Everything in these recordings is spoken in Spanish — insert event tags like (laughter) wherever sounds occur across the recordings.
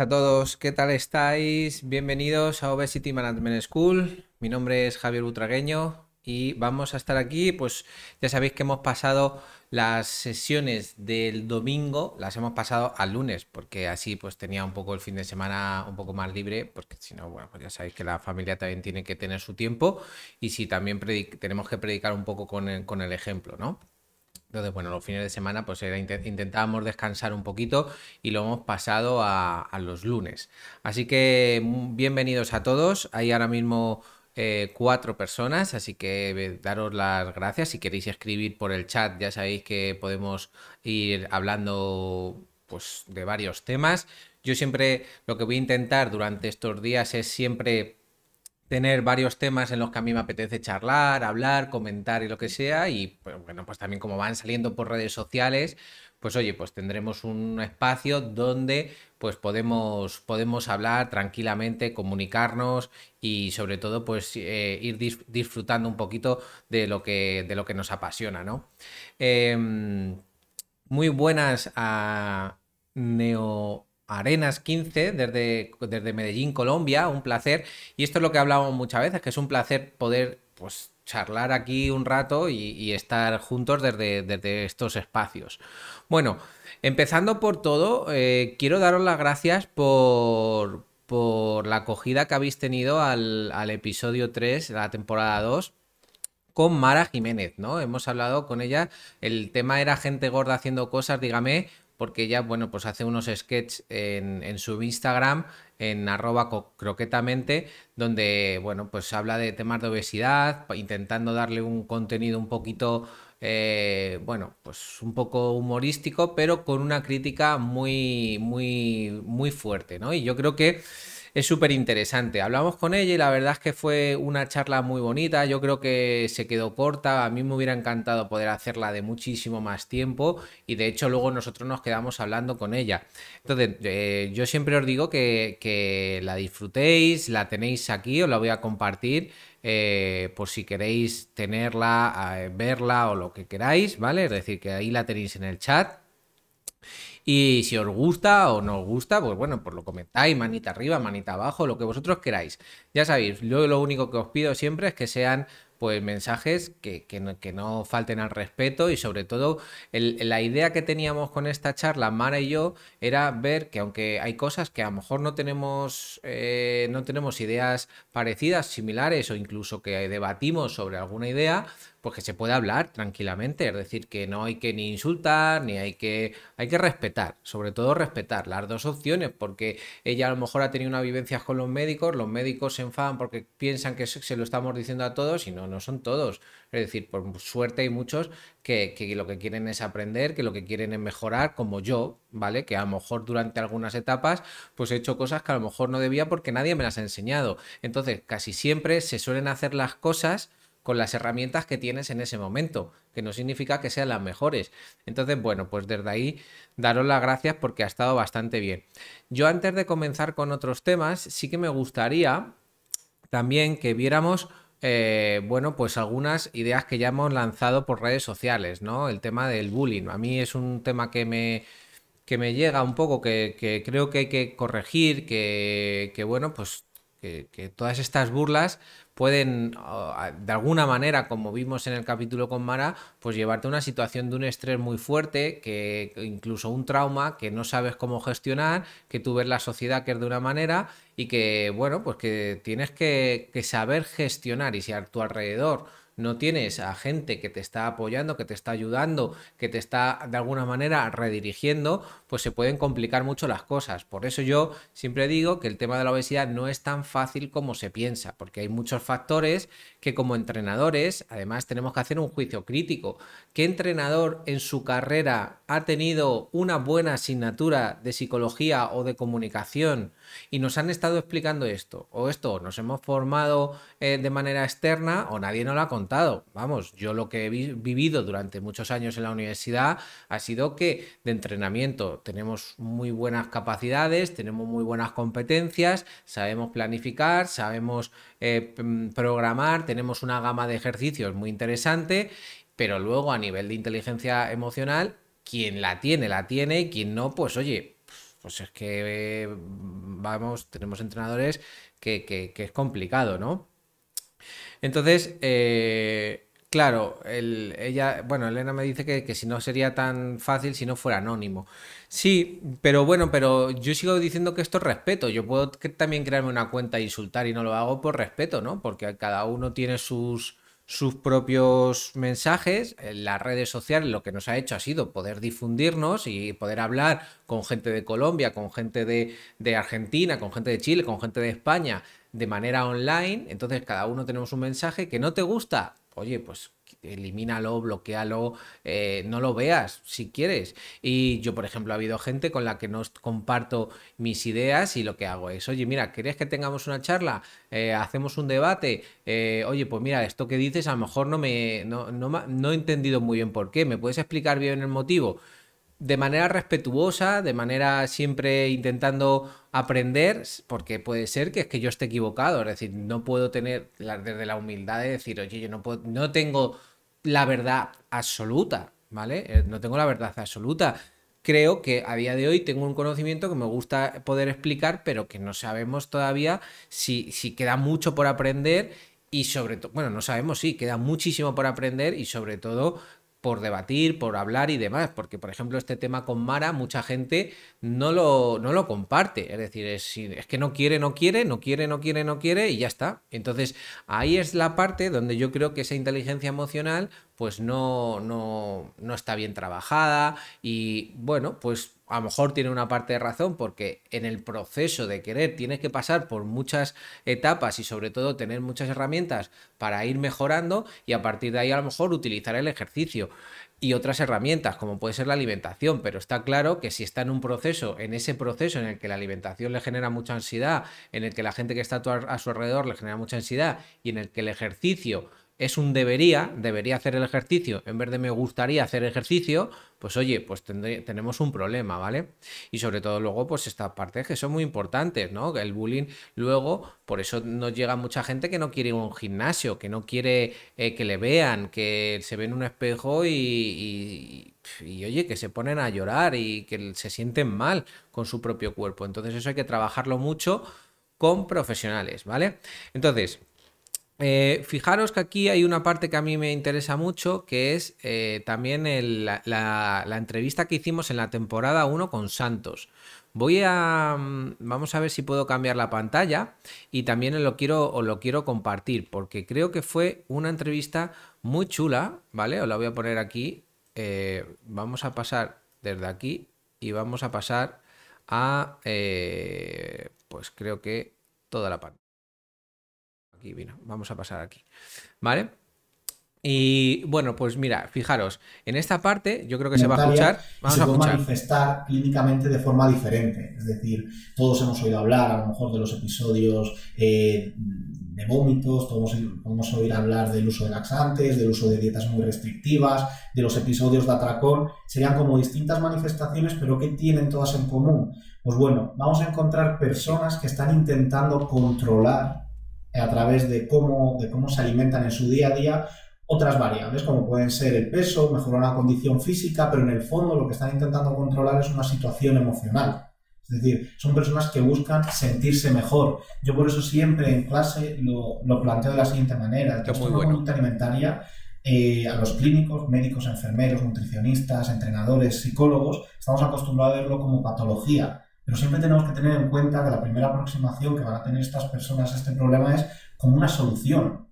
a todos, ¿qué tal estáis? Bienvenidos a Obesity Management School. Mi nombre es Javier Butragueño y vamos a estar aquí, pues ya sabéis que hemos pasado las sesiones del domingo, las hemos pasado al lunes, porque así pues tenía un poco el fin de semana un poco más libre, porque si no, bueno, pues ya sabéis que la familia también tiene que tener su tiempo y si también tenemos que predicar un poco con con el ejemplo, ¿no? Entonces, bueno, los fines de semana pues intentábamos descansar un poquito y lo hemos pasado a, los lunes. Así que mm, bienvenidos a todos. Hay ahora mismo eh, cuatro personas, así que eh, daros las gracias. Si queréis escribir por el chat, ya sabéis que podemos ir hablando pues, de varios temas. Yo siempre lo que voy a intentar durante estos días es siempre tener varios temas en los que a mí me apetece charlar, hablar, comentar y lo que sea. Y pues, bueno, pues también como van saliendo por redes sociales, pues oye, pues tendremos un espacio donde pues podemos, podemos hablar tranquilamente, comunicarnos y sobre todo pues eh, ir disfrutando un poquito de lo que, de lo que nos apasiona, ¿no? Em, muy buenas a Neo Arenas 15 desde, desde Medellín, Colombia. Un placer. Y esto es lo que hablamos muchas veces, que es un placer poder pues, charlar aquí un rato y, estar juntos desde, estos espacios. Bueno, empezando por todo, eh, quiero daros las gracias por, la acogida que habéis tenido al, episodio 3, la temporada 2 con Mara Jiménez, ¿no? Hemos hablado con ella, el tema era gente gorda haciendo cosas, dígame, porque ella, bueno, pues hace unos sketches en, en, su Instagram, en arroba croquetamente, donde, bueno, pues habla de temas de obesidad, intentando darle un contenido un poquito, eh, bueno, pues un poco humorístico, pero con una crítica muy, muy, muy fuerte, ¿no? Y yo creo que es súper interesante. Hablamos con ella y la verdad es que fue una charla muy bonita. Yo creo que se quedó corta. A mí me hubiera encantado poder hacerla de muchísimo más tiempo y de hecho luego nosotros nos quedamos hablando con ella. Entonces, eh, yo siempre os digo que, la disfrutéis, la tenéis aquí, os la voy a compartir. Eh, por si queréis tenerla, eh, verla o lo que queráis, ¿vale? Es decir, que ahí la tenéis en el chat. Y si os gusta o no os gusta, pues bueno, pues lo comentáis, manita arriba, manita abajo, lo que vosotros queráis. Ya sabéis, yo lo único que os pido siempre es que sean pues mensajes que, que, no, falten al respeto y sobre todo la idea que teníamos con esta charla, Mara y yo, era ver que aunque hay cosas que a lo mejor no tenemos, eh, no tenemos ideas parecidas, similares o incluso que debatimos sobre alguna idea, pues que se puede hablar tranquilamente, es decir, que no hay que ni insultar, ni hay que, hay que respetar, sobre todo respetar las dos opciones, porque ella a lo mejor ha tenido una vivencia con los médicos, los médicos se enfadan porque piensan que se lo estamos diciendo a todos y no, no son todos, es decir, por suerte hay muchos que, que lo que quieren es aprender, que lo que quieren es mejorar, como yo, ¿vale? Que a lo mejor durante algunas etapas pues he hecho cosas que a lo mejor no debía porque nadie me las ha enseñado, entonces casi siempre se suelen hacer las cosas, con las herramientas que tienes en ese momento, que no significa que sean las mejores. Entonces, bueno, pues desde ahí daros las gracias porque ha estado bastante bien. Yo antes de comenzar con otros temas, sí que me gustaría también que viéramos... Eh, bueno, pues algunas ideas que ya hemos lanzado por redes sociales, ¿no? El tema del bullying. A mí es un tema que me, que me llega un poco, que, creo que hay que corregir, que, bueno, pues que, todas estas burlas pueden, ah, ah, de alguna manera, como vimos en el capítulo con Mara, pues llevarte a una situación de un estrés muy fuerte, que incluso un trauma que no sabes cómo gestionar, que tú ves la sociedad que es de una manera y que, bueno, pues que tienes que, saber gestionar y si a tu alrededor no tienes a gente que te está apoyando, que te está ayudando, que te está de alguna manera redirigiendo, pues se pueden complicar mucho las cosas. Por eso yo siempre digo que el tema de la obesidad no es tan fácil como se piensa, porque hay muchos factores que como entrenadores, además tenemos que hacer un juicio crítico. ¿Qué entrenador en su carrera ha tenido una buena asignatura de psicología o de comunicación? y nos han estado explicando esto o esto, nos hemos formado eh, de manera externa o nadie nos lo ha contado. Vamos, yo lo que he vivido durante muchos años en la universidad ha sido que de entrenamiento tenemos muy buenas capacidades, tenemos muy buenas competencias, sabemos planificar, sabemos eh, mm, programar, tenemos una gama de ejercicios muy interesante. Pero luego a nivel de inteligencia emocional quien la tiene, la tiene, y quien no, pues oye, pues es que mm, vamos, tenemos entrenadores que, es complicado, ¿no? Entonces, eh, claro, ella, bueno, Elena me dice que, si no sería tan fácil si no fuera anónimo. Sí, pero bueno, pero yo sigo diciendo que esto es respeto. Yo puedo también crearme una cuenta e insultar y no lo hago por respeto, ¿no? Porque cada uno tiene sus sus propios mensajes. En las redes sociales lo que nos ha hecho ha sido poder difundirnos y poder hablar con gente de Colombia, con gente de, de, Argentina, con gente de Chile, con gente de España, de manera online. Entonces cada uno tenemos un mensaje que no te gusta. Oye, pues elimínalo, bloquealo, eh, no lo veas si quieres. Y yo, por ejemplo, ha habido gente con la que no comparto mis ideas y lo que hago es, oye, mira, ¿querés que tengamos una charla? Eh, hacemos un debate. Eh, oye, pues mira, esto que dices a lo mejor no me no, no, he entendido muy bien por qué. ¿Me puedes explicar bien el motivo? de manera respetuosa, de manera siempre intentando aprender, porque puede ser que es que yo esté equivocado, es decir, no puedo tener la, desde la humildad de decir, oye, yo no, puedo, no tengo la verdad absoluta, ¿vale? Eh, no tengo la verdad absoluta. Creo que a día de hoy tengo un conocimiento que me gusta poder explicar, pero que no sabemos todavía si, si queda mucho por aprender y sobre todo, bueno, no sabemos, si queda muchísimo por aprender y sobre todo por debatir, por hablar y demás, porque por ejemplo este tema con Mara mucha gente no lo, no lo comparte, es decir, es, que no quiere, no quiere, no quiere, no quiere, no quiere y ya está. Entonces ahí es la parte donde yo creo que esa inteligencia emocional pues no, no, no está bien trabajada y bueno, pues a lo mejor tiene una parte de razón porque en el proceso de querer tienes que pasar por muchas etapas y sobre todo tener muchas herramientas para ir mejorando y a partir de ahí a lo mejor utilizar el ejercicio y otras herramientas como puede ser la alimentación, pero está claro que si está en un proceso, en ese proceso en el que la alimentación le genera mucha ansiedad, en el que la gente que está a su alrededor le genera mucha ansiedad y en el que el ejercicio es un debería, debería hacer el ejercicio, en vez de me gustaría hacer ejercicio, pues oye, pues tenemos un problema, ¿vale? Y sobre todo luego, pues estas partes que son muy importantes, ¿no? El bullying luego, por eso nos llega mucha gente que no quiere ir a un gimnasio, que no quiere eh, que le vean, que se ve en un espejo y, y oye, que se ponen a llorar y que se sienten mal con su propio cuerpo. Entonces eso hay que trabajarlo mucho con profesionales, ¿vale? Entonces... Eh, fijaros que aquí hay una parte que a mí me interesa mucho, que es eh, también la, entrevista que hicimos en la temporada 1 con Santos. Voy a. Mm, vamos a ver si puedo cambiar la pantalla y también lo quiero, os lo quiero compartir, porque creo que fue una entrevista muy chula, ¿vale? Os la voy a poner aquí. Eh, vamos a pasar desde aquí y vamos a pasar a. pues creo que toda la pantalla vamos a pasar aquí, ¿vale? Y bueno, pues mira, fijaros, en esta parte yo creo que se va a escuchar. Vamos se a manifestar clínicamente de forma diferente. Es decir, todos hemos oído hablar a lo mejor de los episodios eh, de vómitos, todos podemos oír hablar del uso de laxantes, del uso de dietas muy restrictivas, de los episodios de atracón. Serían como distintas manifestaciones, pero ¿qué tienen todas en común? Pues bueno, vamos a encontrar personas que están intentando controlar eh, a través de cómo, de cómo se alimentan en su día a día otras variables, como pueden ser el peso, mejorar la condición física, pero en el fondo lo que están intentando controlar es una situación emocional. Es decir, son personas que buscan sentirse mejor. Yo por eso siempre en clase lo, lo planteo de la siguiente manera. Es muy una conducta alimentaria eh, a los clínicos, médicos, enfermeros, nutricionistas, entrenadores, psicólogos, estamos acostumbrados a verlo como patología. Pero siempre tenemos que tener en cuenta que la primera aproximación que van a tener estas personas a este problema es como una solución.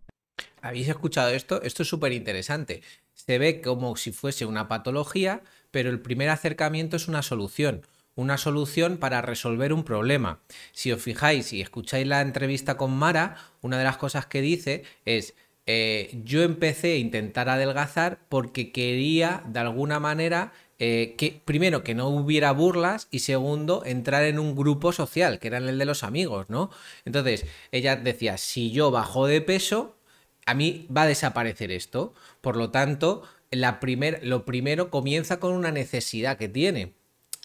¿Habéis escuchado esto? Esto es súper interesante. Se ve como si fuese una patología, pero el primer acercamiento es una solución una solución para resolver un problema. Si os fijáis y escucháis la entrevista con Mara, una de las cosas que dice es, eh, yo empecé a intentar adelgazar porque quería de alguna manera eh, que primero que no hubiera burlas y segundo entrar en un grupo social que era el de los amigos, ¿no? Entonces ella decía si yo bajo de peso a mí va a desaparecer esto, por lo tanto la lo primero comienza con una necesidad que tiene.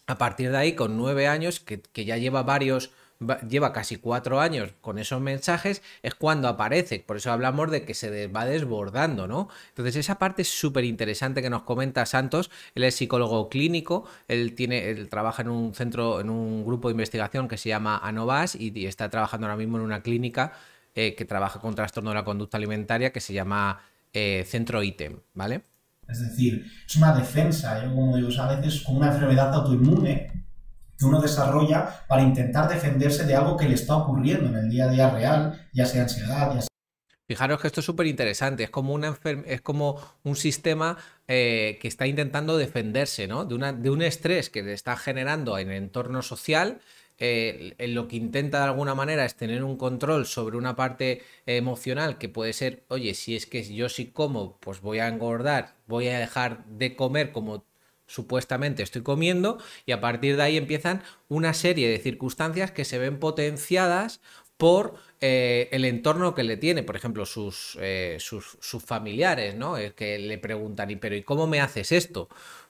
A partir de ahí, con nueve años, que, que ya lleva varios lleva casi cuatro años con esos mensajes, es cuando aparece. Por eso hablamos de que se va desbordando, ¿no? Entonces, esa parte es súper interesante que nos comenta Santos. Él es psicólogo clínico, él, tiene, él trabaja en un centro, en un grupo de investigación que se llama ANOVAS y, está trabajando ahora mismo en una clínica eh, que trabaja con trastorno de la conducta alimentaria que se llama eh, Centro ITEM, ¿vale? Es decir, es una defensa, yo ¿eh? como digo, a veces como una enfermedad autoinmune que uno desarrolla para intentar defenderse de algo que le está ocurriendo en el día a día real, ya sea ansiedad, ya sea... Fijaros que esto es súper interesante, es, como una es como un sistema eh, que está intentando defenderse ¿no? de, una, de un estrés que le está generando en el entorno social eh, lo que intenta de alguna manera es tener un control sobre una parte emocional que puede ser, oye, si es que yo sí como, pues voy a engordar, voy a dejar de comer como supuestamente estoy comiendo y a partir de ahí empiezan una serie de circunstancias que se ven potenciadas por eh, el entorno que le tiene, por ejemplo, sus, eh, sus, familiares, ¿no? Eh, que le preguntan, ¿y pero ¿y cómo me haces esto?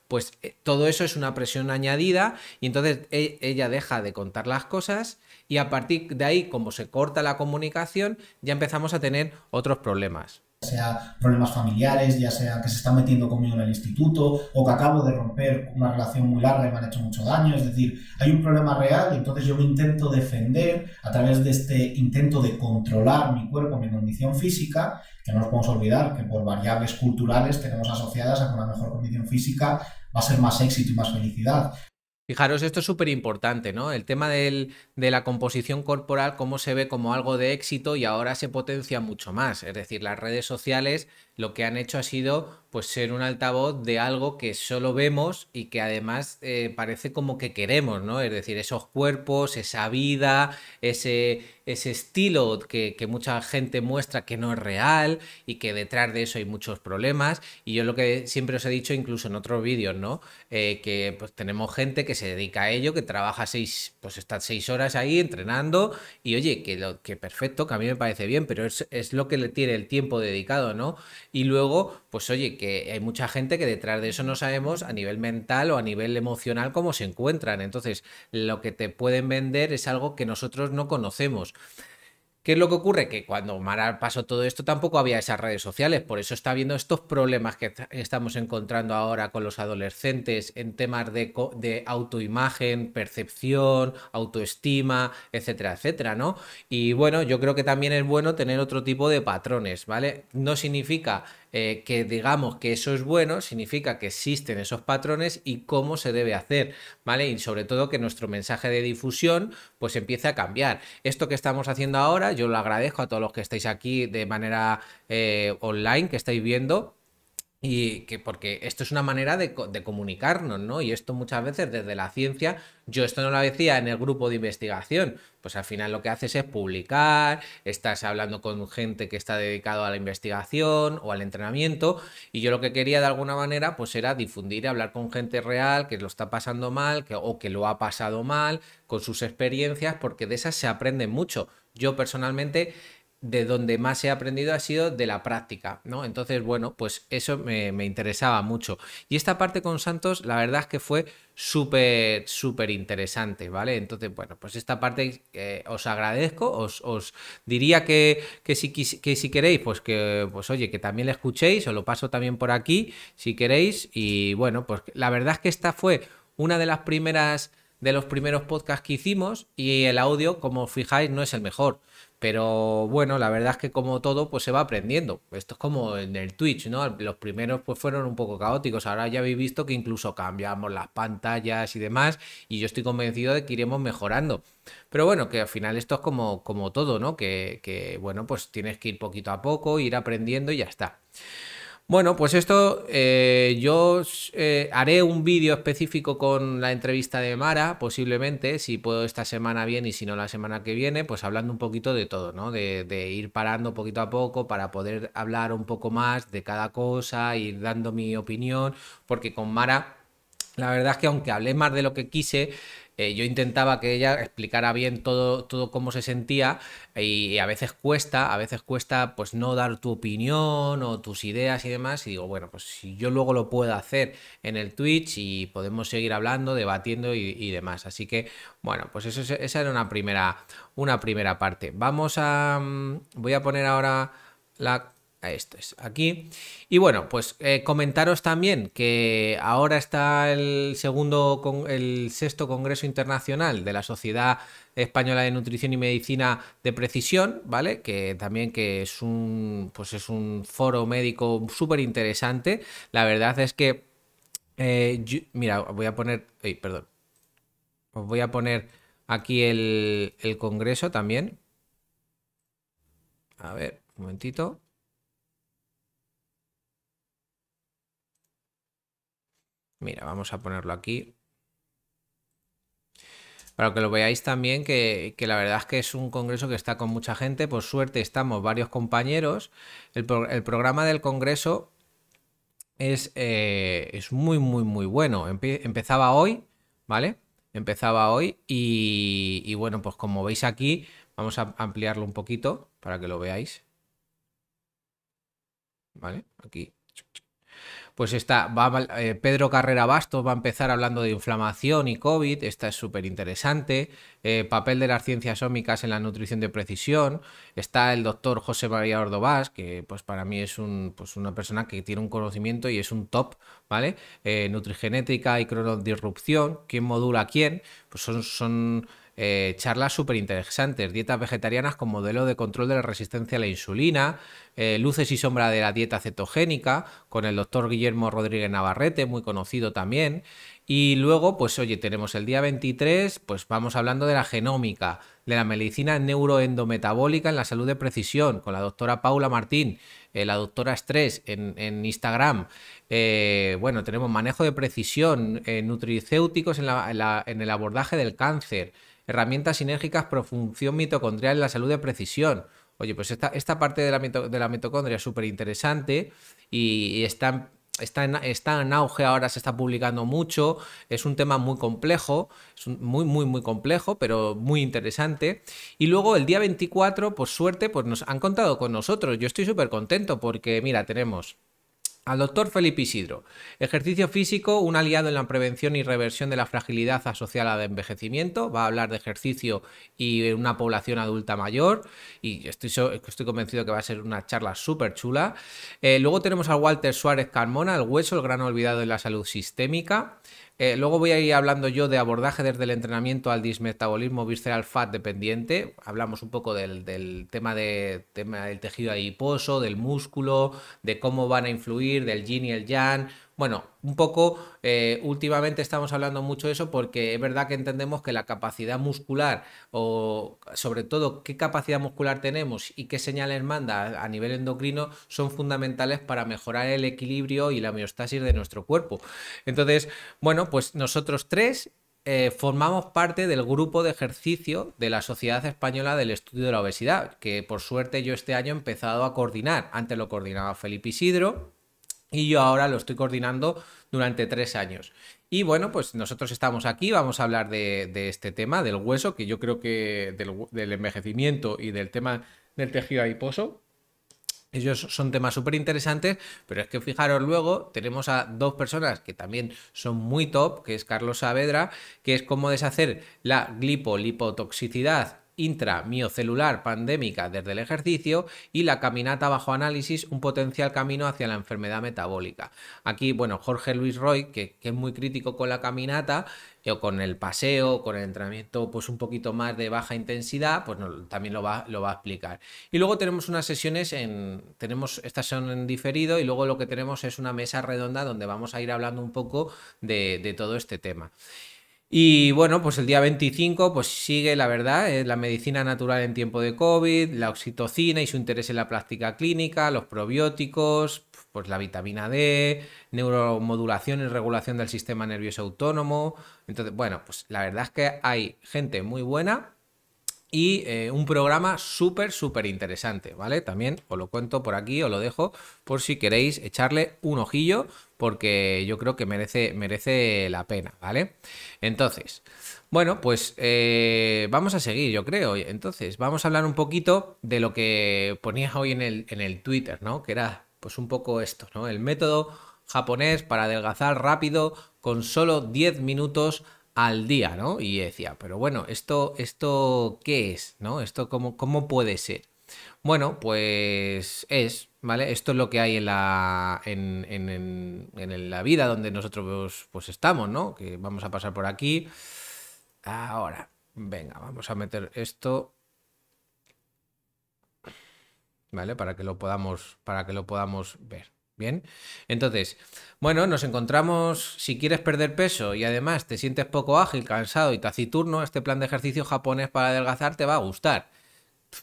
Pues todo eso es una presión añadida y entonces e, ella deja de contar las cosas y a partir de ahí, como se corta la comunicación, ya empezamos a tener otros problemas ya sea problemas familiares, ya sea que se está metiendo conmigo en el instituto o que acabo de romper una relación muy larga y me han hecho mucho daño. Es decir, hay un problema real y entonces yo me intento defender a través de este intento de controlar mi cuerpo, mi condición física, que no nos podemos olvidar que por variables culturales tenemos asociadas a una mejor condición física va a ser más éxito y más felicidad. Fijaros, esto es súper importante, ¿no? El tema de la composición corporal, cómo se ve como algo de éxito y ahora se potencia mucho más. Es decir, las redes sociales lo que han hecho ha sido pues ser un altavoz de algo que solo vemos y que además eh, parece como que queremos, ¿no? Es decir, esos cuerpos, esa vida, ese, ese estilo que, mucha gente muestra que no es real y que detrás de eso hay muchos problemas. Y yo lo que siempre os he dicho, incluso en otros vídeos, ¿no? Eh, que pues tenemos gente que se dedica a ello, que trabaja seis, pues está seis horas ahí entrenando y oye, que, lo, que perfecto, que a mí me parece bien, pero es, es lo que le tiene el tiempo dedicado, ¿no? Y luego, pues oye, que hay mucha gente que detrás de eso no sabemos a nivel mental o a nivel emocional cómo se encuentran. Entonces, lo que te pueden vender es algo que nosotros no conocemos. ¿Qué es lo que ocurre? Que cuando Mara pasó todo esto tampoco había esas redes sociales, por eso está viendo estos problemas que estamos encontrando ahora con los adolescentes en temas de, de autoimagen, percepción, autoestima, etcétera, etcétera, ¿no? Y bueno, yo creo que también es bueno tener otro tipo de patrones, ¿vale? No significa eh, que digamos que eso es bueno, significa que existen esos patrones y cómo se debe hacer, ¿vale? Y sobre todo que nuestro mensaje de difusión pues empiece a cambiar. Esto que estamos haciendo ahora, yo lo agradezco a todos los que estáis aquí de manera eh, online, que estáis viendo y que porque esto es una manera de, comunicarnos, ¿no? Y esto muchas veces desde la ciencia, yo esto no lo decía en el grupo de investigación, pues al final lo que haces es publicar, estás hablando con gente que está dedicado a la investigación o al entrenamiento, y yo lo que quería de alguna manera pues era difundir, hablar con gente real que lo está pasando mal que, o que lo ha pasado mal, con sus experiencias, porque de esas se aprende mucho. Yo personalmente de donde más he aprendido ha sido de la práctica, ¿no? Entonces, bueno, pues eso me, me interesaba mucho. Y esta parte con Santos, la verdad es que fue súper, súper interesante, ¿vale? Entonces, bueno, pues esta parte eh, os agradezco, os, os diría que, que, si, que si queréis, pues que, pues oye, que también la escuchéis, os lo paso también por aquí, si queréis, y bueno, pues la verdad es que esta fue una de las primeras, de los primeros podcasts que hicimos y el audio, como fijáis, no es el mejor pero bueno, la verdad es que como todo, pues se va aprendiendo. Esto es como en el Twitch, ¿no? Los primeros pues fueron un poco caóticos. Ahora ya habéis visto que incluso cambiamos las pantallas y demás. Y yo estoy convencido de que iremos mejorando. Pero bueno, que al final esto es como, como todo, ¿no? Que, que bueno, pues tienes que ir poquito a poco, ir aprendiendo y ya está. Bueno, pues esto eh, yo eh, haré un vídeo específico con la entrevista de Mara, posiblemente, si puedo esta semana bien y si no la semana que viene, pues hablando un poquito de todo, ¿no? De, de ir parando poquito a poco para poder hablar un poco más de cada cosa, ir dando mi opinión, porque con Mara... La verdad es que aunque hablé más de lo que quise, eh, yo intentaba que ella explicara bien todo, todo cómo se sentía y a veces cuesta, a veces cuesta pues no dar tu opinión o tus ideas y demás y digo, bueno, pues si yo luego lo puedo hacer en el Twitch y podemos seguir hablando, debatiendo y, demás. Así que, bueno, pues eso, esa era una primera, una primera parte. Vamos a... Mm, voy a poner ahora la esto es aquí. Y bueno, pues eh, comentaros también que ahora está el segundo, con, el sexto Congreso Internacional de la Sociedad Española de Nutrición y Medicina de Precisión, ¿vale? Que también que es un, pues es un foro médico súper interesante. La verdad es que, eh, mira, voy a poner, perdón, os voy a poner aquí el, el Congreso también. A ver, un momentito. Mira, vamos a ponerlo aquí. Para que lo veáis también, que, la verdad es que es un congreso que está con mucha gente. Por suerte estamos varios compañeros. El, programa del congreso es, eh, es, muy, muy, muy bueno. empezaba hoy, ¿vale? Empezaba hoy y bueno, pues como veis aquí, vamos a ampliarlo un poquito para que lo veáis. ¿Vale? Aquí pues está, va, eh, Pedro Carrera Bastos va a empezar hablando de inflamación y COVID, esta es súper interesante, eh, papel de las ciencias ómicas en la nutrición de precisión, está el doctor José María Ordovás, que pues para mí es pues, una persona que tiene un conocimiento y es un top, ¿vale? Eh, nutrigenética y cronodirrupción, ¿quién modula quién? Pues son eh, charlas súper interesantes, dietas vegetarianas con modelo de control de la resistencia a la insulina, eh, luces y sombra de la dieta cetogénica, con el doctor Guillermo Rodríguez Navarrete, muy conocido también. Y luego, pues oye, tenemos el día 23, pues vamos hablando de la genómica, de la medicina neuroendometabólica en la salud de precisión, con la doctora Paula Martín, eh, la doctora Estrés en, Instagram. bueno, tenemos manejo de precisión, nutricéuticos en el abordaje del cáncer, herramientas sinérgicas pro función mitocondrial en la salud de precisión. Oye, pues esta, esta parte de la, de la mitocondria es súper interesante y, está, está, en, está, en, auge ahora, se está publicando mucho, es un tema muy complejo, es muy, muy, muy complejo, pero muy interesante. Y luego el día 24, por suerte, pues nos han contado con nosotros. Yo estoy súper contento porque, mira, tenemos al doctor Felipe Isidro. Ejercicio físico, un aliado en la prevención y reversión de la fragilidad asociada al envejecimiento. Va a hablar de ejercicio y una población adulta mayor. Y estoy, estoy convencido que va a ser una charla súper chula. Eh, luego tenemos a Walter Suárez Carmona, el hueso, el gran olvidado de la salud sistémica. Eh, luego voy a ir hablando yo de abordaje desde el entrenamiento al dismetabolismo visceral fat dependiente. Hablamos un poco del, tema, de, tema del tejido adiposo, del músculo, de cómo van a influir, del yin y el yang. Bueno, un poco eh, últimamente estamos hablando mucho de eso porque es verdad que entendemos que la capacidad muscular o sobre todo qué capacidad muscular tenemos y qué señales manda a nivel endocrino son fundamentales para mejorar el equilibrio y la homeostasis de nuestro cuerpo. Entonces, bueno, pues nosotros tres eh, formamos parte del grupo de ejercicio de la Sociedad Española del Estudio de la Obesidad, que por suerte yo este año he empezado a coordinar. Antes lo coordinaba Felipe Isidro, y yo ahora lo estoy coordinando durante tres años. Y bueno, pues nosotros estamos aquí, vamos a hablar de, este tema, del hueso, que yo creo que del, del envejecimiento y del tema del tejido adiposo, ellos son temas súper interesantes, pero es que fijaros luego, tenemos a dos personas que también son muy top, que es Carlos Saavedra, que es cómo deshacer la glipolipotoxicidad miocelular, pandémica desde el ejercicio y la caminata bajo análisis, un potencial camino hacia la enfermedad metabólica. Aquí, bueno, Jorge Luis Roy, que, es muy crítico con la caminata, eh, o con el paseo, con el entrenamiento pues un poquito más de baja intensidad, pues también lo va, lo va a explicar. Y luego tenemos unas sesiones en, tenemos estas son en diferido y luego lo que tenemos es una mesa redonda donde vamos a ir hablando un poco de todo este tema. Y bueno, pues el día 25 pues sigue, la verdad, eh, la medicina natural en tiempo de COVID, la oxitocina y su interés en la práctica clínica, los probióticos, pues la vitamina D, neuromodulación y regulación del sistema nervioso autónomo. Entonces, bueno, pues la verdad es que hay gente muy buena y eh, un programa súper, súper interesante, ¿vale? También os lo cuento por aquí, os lo dejo por si queréis echarle un ojillo, porque yo creo que merece, merece la pena, ¿vale? Entonces, bueno, pues eh, vamos a seguir, yo creo. Entonces, vamos a hablar un poquito de lo que ponía hoy en el, en el Twitter, ¿no? Que era, pues un poco esto, ¿no? El método japonés para adelgazar rápido con solo 10 minutos al día, ¿no? Y decía, pero bueno, ¿esto, esto qué es? ¿No? ¿Esto cómo, cómo puede ser? Bueno, pues es, ¿vale? Esto es lo que hay en la, en, la vida donde nosotros pues estamos, ¿no? Que vamos a pasar por aquí. Ahora, venga, vamos a meter esto. ¿Vale? Para que lo podamos, para que lo podamos ver. Bien, entonces, bueno, nos encontramos, si quieres perder peso y además te sientes poco ágil, cansado y taciturno, este plan de ejercicio japonés para adelgazar te va a gustar.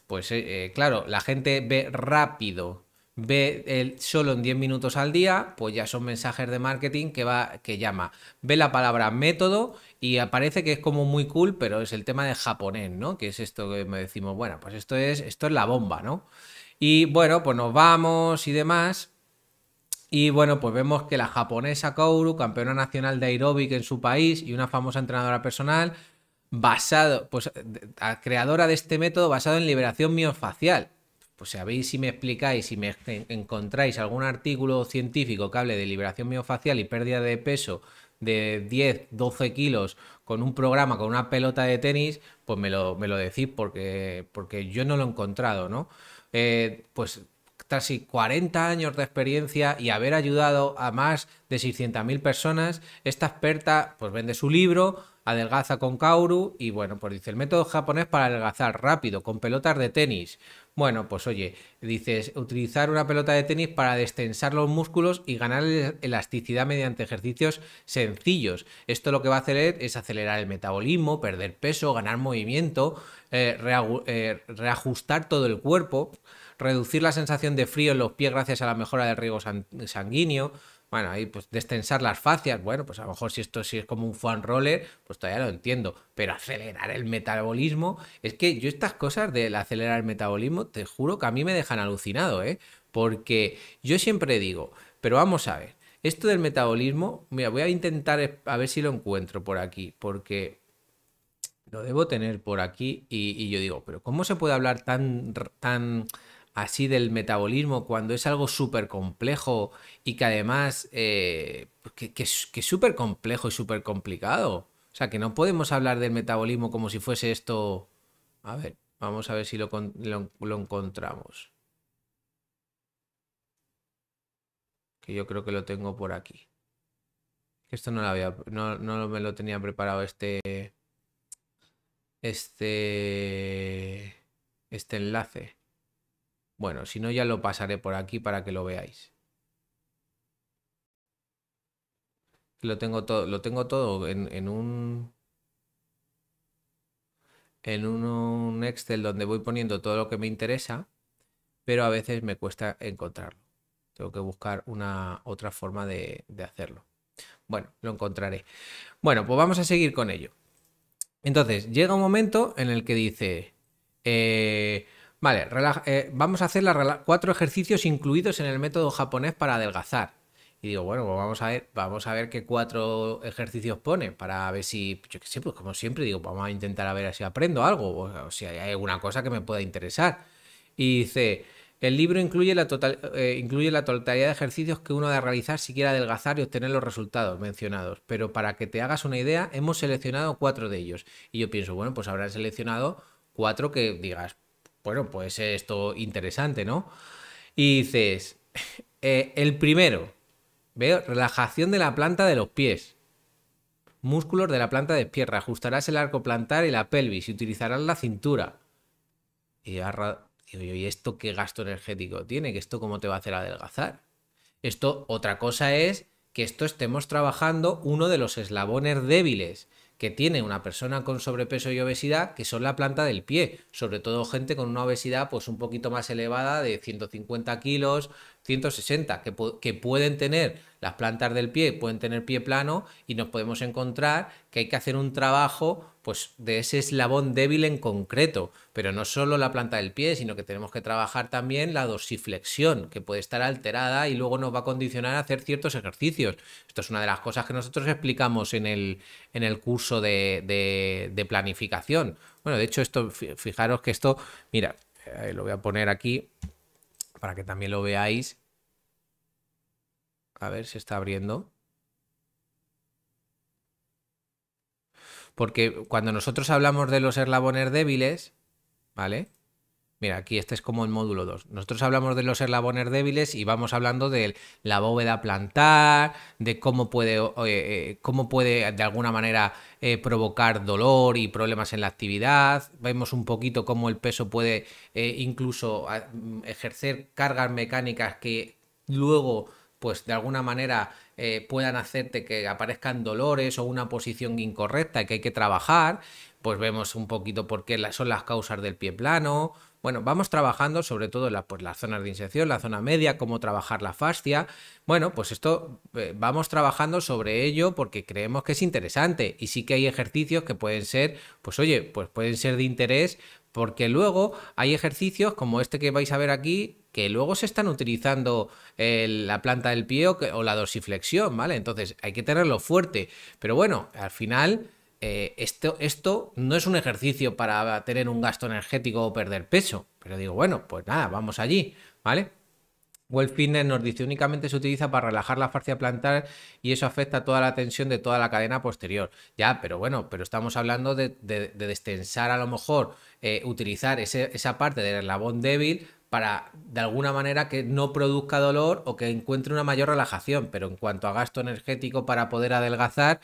Pues eh, eh, claro, la gente ve rápido, ve el, solo en 10 minutos al día, pues ya son mensajes de marketing que, va, que llama. Ve la palabra método y aparece que es como muy cool, pero es el tema de japonés, ¿no? Que es esto que me decimos, bueno, pues esto es, esto es la bomba, ¿no? Y bueno, pues nos vamos y demás y bueno, pues vemos que la japonesa Kouru, campeona nacional de aeróbic en su país y una famosa entrenadora personal, basado, pues creadora de este método basado en liberación miofacial. Pues si si me explicáis, si me encontráis algún artículo científico que hable de liberación miofacial y pérdida de peso de 10, 12 kilos con un programa, con una pelota de tenis, pues me lo, me lo decís porque, porque yo no lo he encontrado, ¿no? Eh, pues tras 40 años de experiencia y haber ayudado a más de 600.000 personas. Esta experta pues vende su libro, adelgaza con Kauru y bueno, pues dice el método japonés para adelgazar rápido con pelotas de tenis. Bueno, pues oye, dices utilizar una pelota de tenis para destensar los músculos y ganar elasticidad mediante ejercicios sencillos. Esto lo que va a hacer es acelerar el metabolismo, perder peso, ganar movimiento, eh, eh, reajustar todo el cuerpo reducir la sensación de frío en los pies gracias a la mejora del riego sanguíneo. Bueno, ahí pues destensar las fascias, bueno, pues a lo mejor si esto si es como un fan roller, pues todavía lo entiendo, pero acelerar el metabolismo, es que yo estas cosas del acelerar el metabolismo, te juro que a mí me dejan alucinado, ¿eh? Porque yo siempre digo, pero vamos a ver, esto del metabolismo, mira, voy a intentar a ver si lo encuentro por aquí, porque lo debo tener por aquí y, yo digo, pero ¿cómo se puede hablar tan así del metabolismo cuando es algo súper complejo y que además eh, que, es súper complejo y súper complicado. O sea, que no podemos hablar del metabolismo como si fuese esto... A ver, vamos a ver si lo, encontramos. Que yo creo que lo tengo por aquí. Esto no lo había... No, me lo tenía preparado este... Este... Este enlace. Bueno, si no ya lo pasaré por aquí para que lo veáis. Lo tengo todo, lo tengo todo en, un en un Excel donde voy poniendo todo lo que me interesa, pero a veces me cuesta encontrarlo. Tengo que buscar una otra forma de, hacerlo. Bueno, lo encontraré. Bueno, pues vamos a seguir con ello. Entonces, llega un momento en el que dice, eh, Vale, eh, vamos a hacer cuatro ejercicios incluidos en el método japonés para adelgazar. Y digo, bueno, pues vamos a ver, vamos a ver qué cuatro ejercicios pone para ver si, yo qué sé, pues como siempre digo, vamos a intentar a ver si aprendo algo o, si hay alguna cosa que me pueda interesar. Y dice, el libro incluye la, eh, incluye la totalidad de ejercicios que uno ha de realizar si quiere adelgazar y obtener los resultados mencionados. Pero para que te hagas una idea, hemos seleccionado cuatro de ellos. Y yo pienso, bueno, pues habrán seleccionado cuatro que digas, bueno, pues esto interesante, ¿no? Y dices, (laughs) eh, el primero, veo relajación de la planta de los pies. Músculos de la planta de pierna, Ajustarás el arco plantar y la pelvis y utilizarás la cintura. Y agarra, ¿y esto qué gasto energético tiene? ¿Que esto cómo te va a hacer adelgazar? Esto, otra cosa es que esto estemos trabajando uno de los eslabones débiles que tiene una persona con sobrepeso y obesidad, que son la planta del pie, sobre todo gente con una obesidad pues un poquito más elevada de 150 kilos, 160 que, pueden tener las plantas del pie, pueden tener pie plano y nos podemos encontrar que hay que hacer un trabajo pues de ese eslabón débil en concreto, pero no solo la planta del pie, sino que tenemos que trabajar también la dosiflexión, que puede estar alterada y luego nos va a condicionar a hacer ciertos ejercicios. Esto es una de las cosas que nosotros explicamos en el, en el curso de, de, planificación. Bueno, de hecho, esto, fijaros que esto, mira, eh, lo voy a poner aquí para que también lo veáis. A ver si está abriendo. Porque cuando nosotros hablamos de los eslabones débiles, ¿vale? Mira, aquí este es como el módulo 2. Nosotros hablamos de los eslabones débiles y vamos hablando de la bóveda plantar, de cómo puede, eh, eh, cómo puede de alguna manera eh, provocar dolor y problemas en la actividad. Vemos un poquito cómo el peso puede incluso ah, ejercer cargas mecánicas que luego pues de alguna manera puedan hacerte que aparezcan dolores o una posición incorrecta que hay que trabajar, pues vemos un poquito por qué son las causas del pie plano, bueno, vamos trabajando sobre todo la, pues, las zonas de inserción, la zona media, cómo trabajar la fascia. Bueno, pues esto eh, vamos trabajando sobre ello porque creemos que es interesante y sí que hay ejercicios que pueden ser, pues oye, pues pueden ser de interés porque luego hay ejercicios como este que vais a ver aquí que luego se están utilizando eh, la planta del pie o, o la dorsiflexión, ¿vale? Entonces hay que tenerlo fuerte, pero bueno, al final eh, esto, esto no es un ejercicio para tener un gasto energético o perder peso. Pero digo, bueno, pues nada, vamos allí, ¿vale? Well Fitness nos dice únicamente se utiliza para relajar la fascia plantar y eso afecta toda la tensión de toda la cadena posterior. Ya, pero bueno, pero estamos hablando de, destensar a lo mejor, eh, utilizar esa parte del eslabón débil para de alguna manera que no produzca dolor o que encuentre una mayor relajación, pero en cuanto a gasto energético para poder adelgazar,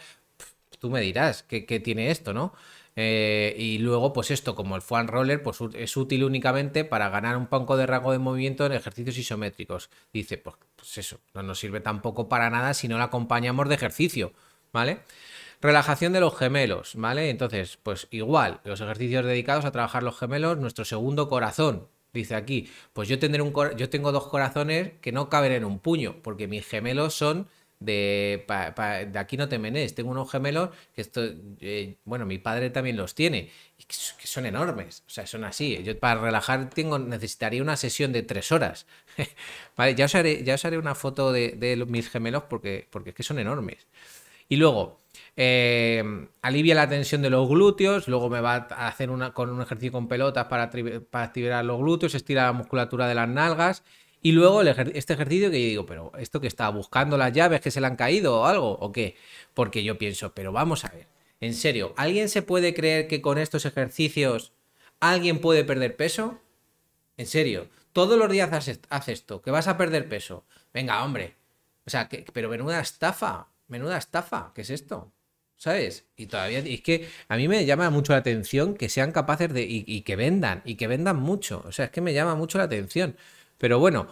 tú me dirás qué, tiene esto, ¿no? Eh, y luego, pues esto, como el foam roller, pues es útil únicamente para ganar un poco de rango de movimiento en ejercicios isométricos. Dice, pues, pues eso, no nos sirve tampoco para nada si no lo acompañamos de ejercicio, ¿vale? Relajación de los gemelos, ¿vale? Entonces, pues igual, los ejercicios dedicados a trabajar los gemelos, nuestro segundo corazón, dice aquí, pues yo, tendré un yo tengo dos corazones que no caben en un puño, porque mis gemelos son de, de aquí no te menes. Tengo unos gemelos que esto, eh, bueno, mi padre también los tiene, que, son enormes, o sea, son así. Eh. Yo para relajar tengo, necesitaría una sesión de tres horas. (laughs) vale, ya os, haré, ya os una foto de, mis gemelos porque, porque es que son enormes. Y luego, eh, alivia la tensión de los glúteos, luego me va a hacer una, con un ejercicio con pelotas para, para activar los glúteos, estira la musculatura de las nalgas y luego el este ejercicio que yo digo, pero esto que está buscando las llaves que se le han caído o algo, o qué. Porque yo pienso, pero vamos a ver, en serio, ¿alguien se puede creer que con estos ejercicios alguien puede perder peso? En serio, todos los días haces, esto, que vas a perder peso. Venga, hombre. O sea, que, pero menuda estafa, menuda estafa, ¿qué es esto? ¿sabes? Y todavía, es que a mí me llama mucho la atención que sean capaces de, y, y, que vendan, y que vendan mucho, o sea, es que me llama mucho la atención. Pero bueno,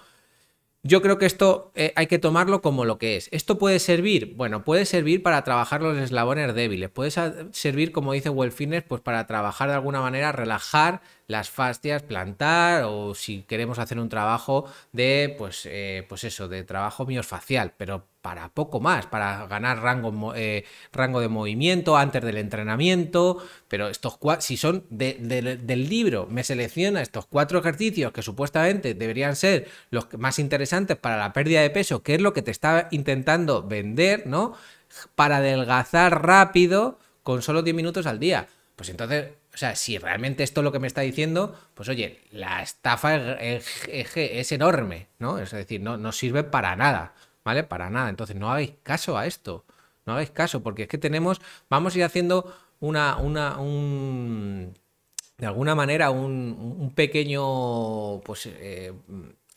yo creo que esto eh, hay que tomarlo como lo que es. ¿Esto puede servir? Bueno, puede servir para trabajar los eslabones débiles. Puede servir, como dice Welfines, pues para trabajar de alguna manera, relajar las fascias, plantar o si queremos hacer un trabajo de, pues, eh, pues eso, de trabajo miofascial, pero para poco más, para ganar rango, eh, rango de movimiento antes del entrenamiento, pero estos cuatro, si son del libro, me selecciona estos cuatro ejercicios que supuestamente deberían ser los más interesantes para la pérdida de peso, que es lo que te está intentando vender, ¿no? Para adelgazar rápido con solo 10 minutos al día. Pues entonces o sea, si realmente esto es lo que me está diciendo, pues oye, la estafa es, er, er, er, es, enorme, ¿no? Es decir, no, sirve para nada, ¿vale? Para nada. Entonces, no hagáis caso a esto, no hagáis caso, porque es que tenemos, vamos a ir haciendo una, una, un, de alguna manera, un, pequeño, pues, eh,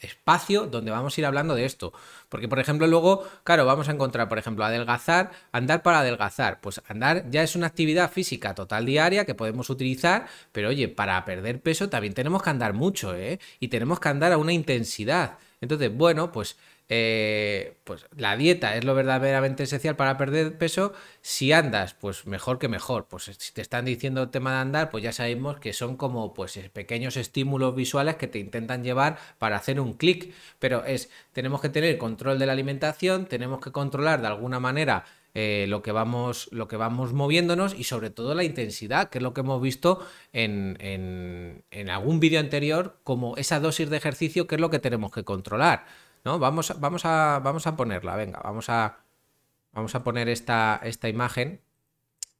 espacio donde vamos a ir hablando de esto. Porque, por ejemplo, luego, claro, vamos a encontrar, por ejemplo, adelgazar, andar para adelgazar. Pues andar ya es una actividad física total diaria que podemos utilizar, pero oye, para perder peso también tenemos que andar mucho, ¿eh? Y tenemos que andar a una intensidad. Entonces, bueno, pues eh, pues la dieta es lo verdaderamente esencial para perder peso. Si andas, pues mejor que mejor. Pues si te están diciendo el tema de andar, pues ya sabemos que son como pues pequeños estímulos visuales que te intentan llevar para hacer un clic. Pero es, tenemos que tener control de la alimentación, tenemos que controlar de alguna manera eh, lo, que vamos, lo que vamos moviéndonos y sobre todo la intensidad, que es lo que hemos visto en, en, en algún vídeo anterior, como esa dosis de ejercicio, que es lo que tenemos que controlar. ¿no? Vamos, vamos, a, vamos a ponerla, venga, vamos a, vamos a poner esta, esta imagen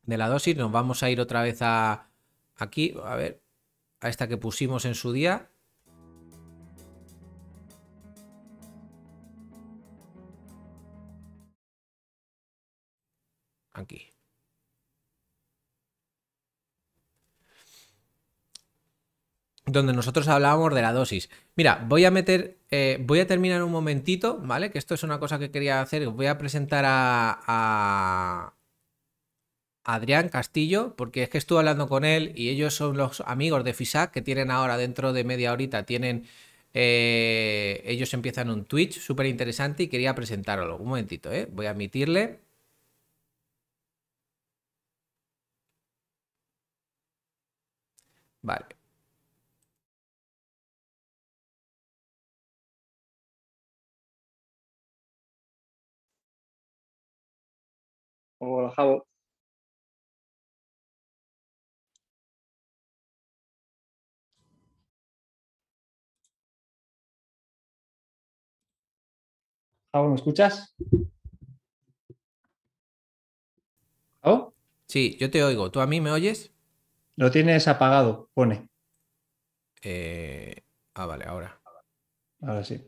de la dosis, nos vamos a ir otra vez a aquí, a ver, a esta que pusimos en su día. Aquí. donde nosotros hablábamos de la dosis. Mira, voy a meter, eh, voy a terminar un momentito, ¿vale? Que esto es una cosa que quería hacer. Voy a presentar a, Adrián Castillo, porque es que estuve hablando con él y ellos son los amigos de FISAC que tienen ahora dentro de media horita, tienen... Eh, ellos empiezan un Twitch súper interesante y quería presentarlo. Un momentito, ¿eh? Voy a admitirle. Vale. Hola, ¿me escuchas? ¿Javo? Sí, yo te oigo. ¿Tú a mí me oyes? Lo tienes apagado, pone. Eh, ah, vale, ahora. Ahora sí.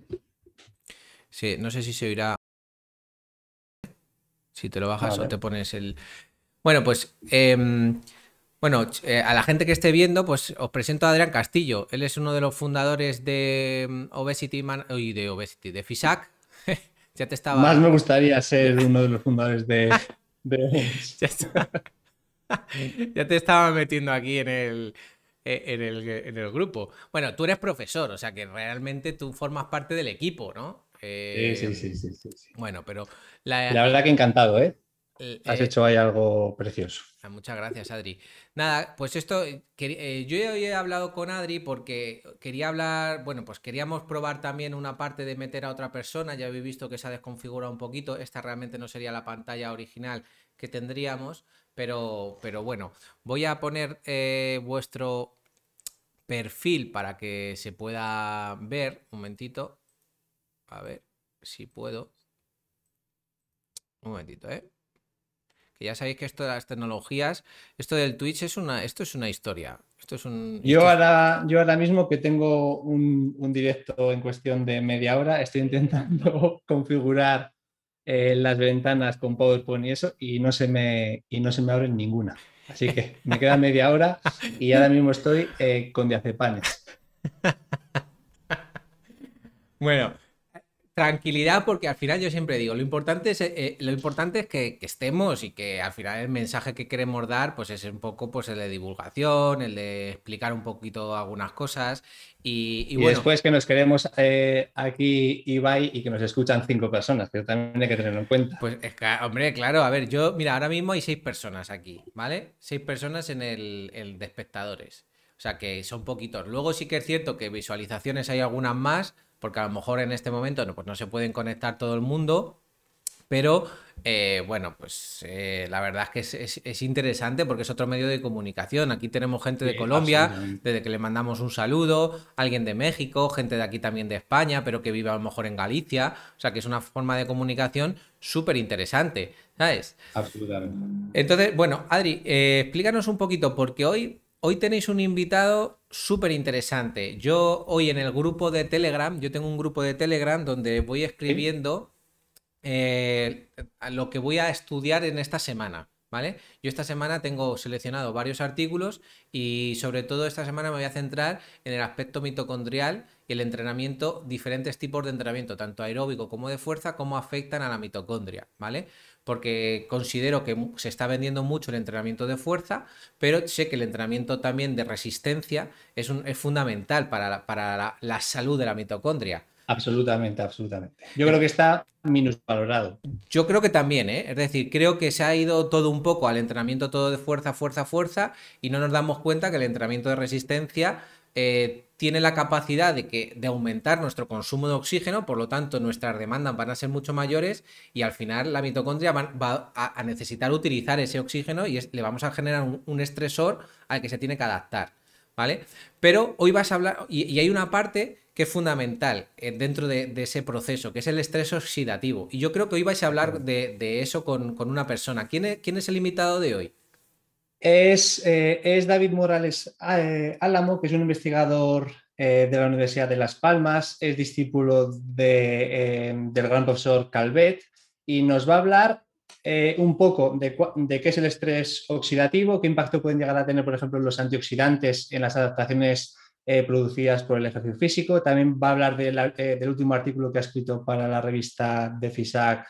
Sí, no sé si se oirá. Si te lo bajas o te pones el. Bueno, pues. Em, bueno, eh, a la gente que esté viendo, pues os presento a Adrián Castillo. Él es uno de los fundadores de em, Obesity Man de Obesity, de FISAC. (laughs) ya te estaba. Más me gustaría ser uno de los fundadores de. (laughs) (laughs) ya, te estaba metiendo aquí eh, en el, en el, grupo. Bueno, tú eres profesor, o sea que realmente tú formas parte del equipo, ¿no? Eh, sí, sí, sí, sí, Bueno, pero la, verdad que encantado, ¿eh? ¿eh? Has hecho ahí algo precioso. Ah, muchas gracias, Adri. Nada, pues esto, eh, yo he hablado con Adri porque quería hablar, bueno, pues queríamos probar también una parte de meter a otra persona, ya habéis visto que se ha desconfigurado un poquito, esta realmente no sería la pantalla original que tendríamos, pero, pero bueno, voy a poner vuestro perfil para que se pueda ver, un momentito, a ver si puedo. Un momentito, ¿eh? Que ya sabéis que esto de las tecnologías, esto del Twitch es una, esto es una historia. Esto es yo, ahora, yo ahora mismo que tengo un, directo en cuestión de media hora, estoy intentando (laughs) configurar eh, las ventanas con PowerPoint y eso, y no se me, y no se me abren ninguna. Así que me queda media hora y ahora mismo estoy eh, con diazepanes. (laughs) bueno, tranquilidad, porque al final yo siempre digo, lo importante es, eh, eh, lo importante es que, estemos y que al final el mensaje que queremos dar, pues es un poco pues el de divulgación, el de explicar un poquito algunas cosas. Y, después que nos queremos eh, aquí, Ibai, y que nos escuchan cinco personas, que también hay que tenerlo en cuenta. Pues es que, hombre, claro, a ver, yo, mira, ahora mismo hay seis personas aquí, ¿vale? Seis personas en el, el de espectadores. O sea que son poquitos. Luego sí que es cierto que visualizaciones hay algunas más, porque a lo mejor en este momento no, pues no se pueden conectar todo el mundo, pero eh, bueno, pues eh, la verdad es que es, interesante porque es otro medio de comunicación. Aquí tenemos gente de Colombia, desde que le mandamos un saludo, alguien de México, gente de aquí también de España, pero que vive a lo mejor en Galicia. O sea, que es una forma de comunicación súper interesante, ¿sabes? Absolutamente. Entonces, bueno, Adri, eh, explícanos un poquito, porque hoy Hoy tenéis un invitado súper interesante. Yo hoy en el grupo de Telegram, yo tengo un grupo de Telegram donde voy escribiendo eh, lo que voy a estudiar en esta semana. ¿Vale? Yo esta semana tengo seleccionado varios artículos y sobre todo esta semana me voy a centrar en el aspecto mitocondrial y el entrenamiento, diferentes tipos de entrenamiento, tanto aeróbico como de fuerza, cómo afectan a la mitocondria, ¿vale? porque considero que se está vendiendo mucho el entrenamiento de fuerza, pero sé que el entrenamiento también de resistencia es, fundamental para, la, para salud de la mitocondria. Absolutamente, absolutamente. Yo creo que está minusvalorado. Yo creo que también, ¿eh? Es decir, creo que se ha ido todo un poco al entrenamiento todo de fuerza, fuerza, fuerza, y no nos damos cuenta que el entrenamiento de resistencia eh, tiene la capacidad de, de aumentar nuestro consumo de oxígeno, por lo tanto nuestras demandas van a ser mucho mayores y al final la mitocondria va a, necesitar utilizar ese oxígeno y le vamos a generar un, estresor al que se tiene que adaptar, ¿vale? Pero hoy vas a hablar, y, hay una parte que es fundamental eh, dentro de, ese proceso, que es el estrés oxidativo. Y yo creo que hoy vais a hablar de, eso con, una persona. ¿Quién es, ¿Quién es el invitado de hoy? Eh, es, David Morales eh, Álamo, que es un investigador eh, de la Universidad de Las Palmas, es discípulo del gran profesor Calvet y nos va a hablar un poco de, qué es el estrés oxidativo, qué impacto pueden llegar a tener, por ejemplo, los antioxidantes en las adaptaciones producidas por el ejercicio físico. También va a hablar del último artículo que ha escrito para la revista de FISAC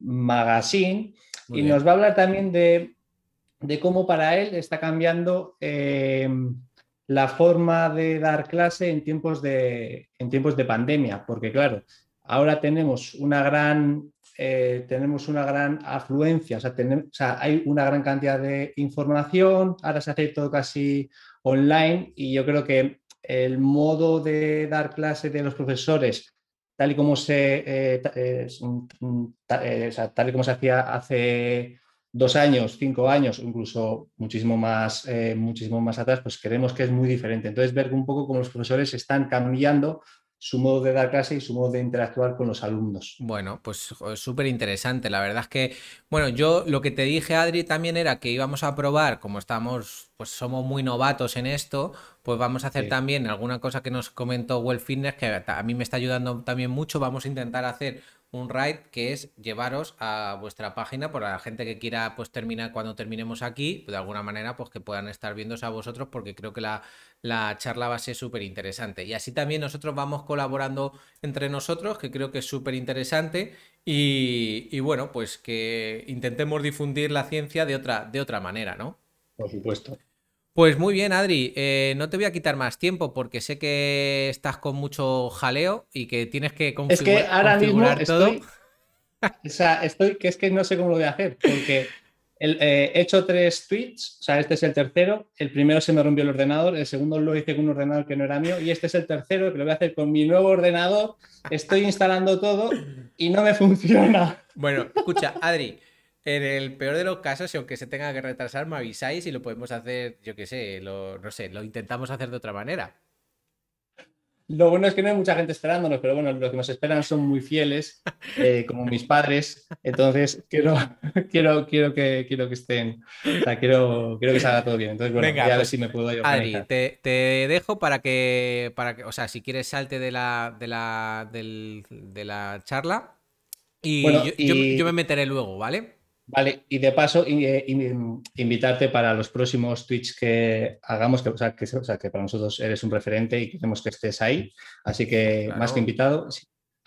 Magazine y nos va a hablar también de de cómo para él está cambiando eh, la forma de dar clase en tiempos de, en tiempos de pandemia, porque claro, ahora tenemos una gran, eh, tenemos una gran afluencia, o sea, hay una gran cantidad de información, ahora se hace todo casi online y yo creo que el modo de dar clase de los profesores tal y como se, eh, tal y como se hacía hace dos años, cinco años, incluso muchísimo más, eh, muchísimo más atrás, pues creemos que es muy diferente. Entonces, ver un poco cómo los profesores están cambiando su modo de dar clase y su modo de interactuar con los alumnos. Bueno, pues súper interesante. La verdad es que, bueno, yo lo que te dije, Adri, también era que íbamos a probar, como estamos, pues somos muy novatos en esto, pues vamos a hacer también alguna cosa que nos comentó Well que a mí me está ayudando también mucho. Vamos a intentar hacer un ride que es llevaros a vuestra página para la gente que quiera pues terminar cuando terminemos aquí, pues, de alguna manera pues que puedan estar viéndose a vosotros porque creo que la, la charla va a ser súper interesante. Y así también nosotros vamos colaborando entre nosotros, que creo que es súper interesante y, y, bueno, pues que intentemos difundir la ciencia de otra, de otra manera, ¿no? Por supuesto. Pues muy bien, Adri. Eh, no te voy a quitar más tiempo porque sé que estás con mucho jaleo y que tienes que configurar, es que ahora mismo Estoy, (laughs) o sea, estoy que es que no sé cómo lo voy a hacer porque el, eh, he hecho tres tweets, o sea, este es el tercero. El primero se me rompió el ordenador, el segundo lo hice con un ordenador que no era mío y este es el tercero que lo voy a hacer con mi nuevo ordenador. Estoy instalando todo y no me (laughs) funciona. Bueno, escucha, Adri. En el peor de los casos, si aunque se tenga que retrasar, me avisáis y lo podemos hacer, yo qué sé, lo, no sé, lo intentamos hacer de otra manera. Lo bueno es que no hay mucha gente esperándonos, pero bueno, los que nos esperan son muy fieles, (laughs) eh, como mis padres. Entonces, quiero, (laughs) quiero, quiero, que, quiero que estén. quiero, que salga todo bien. Entonces, bueno, a ver pues, si me puedo ayudar. te, dejo para que, para que, o sea, si quieres, salte de la, de la, de la charla. Y, yo me meteré luego, ¿vale? Vale, y de paso, eh, mm, invitarte para los próximos tweets que hagamos, que, sea, que, para nosotros eres un referente y queremos que estés ahí. Así que más que invitado,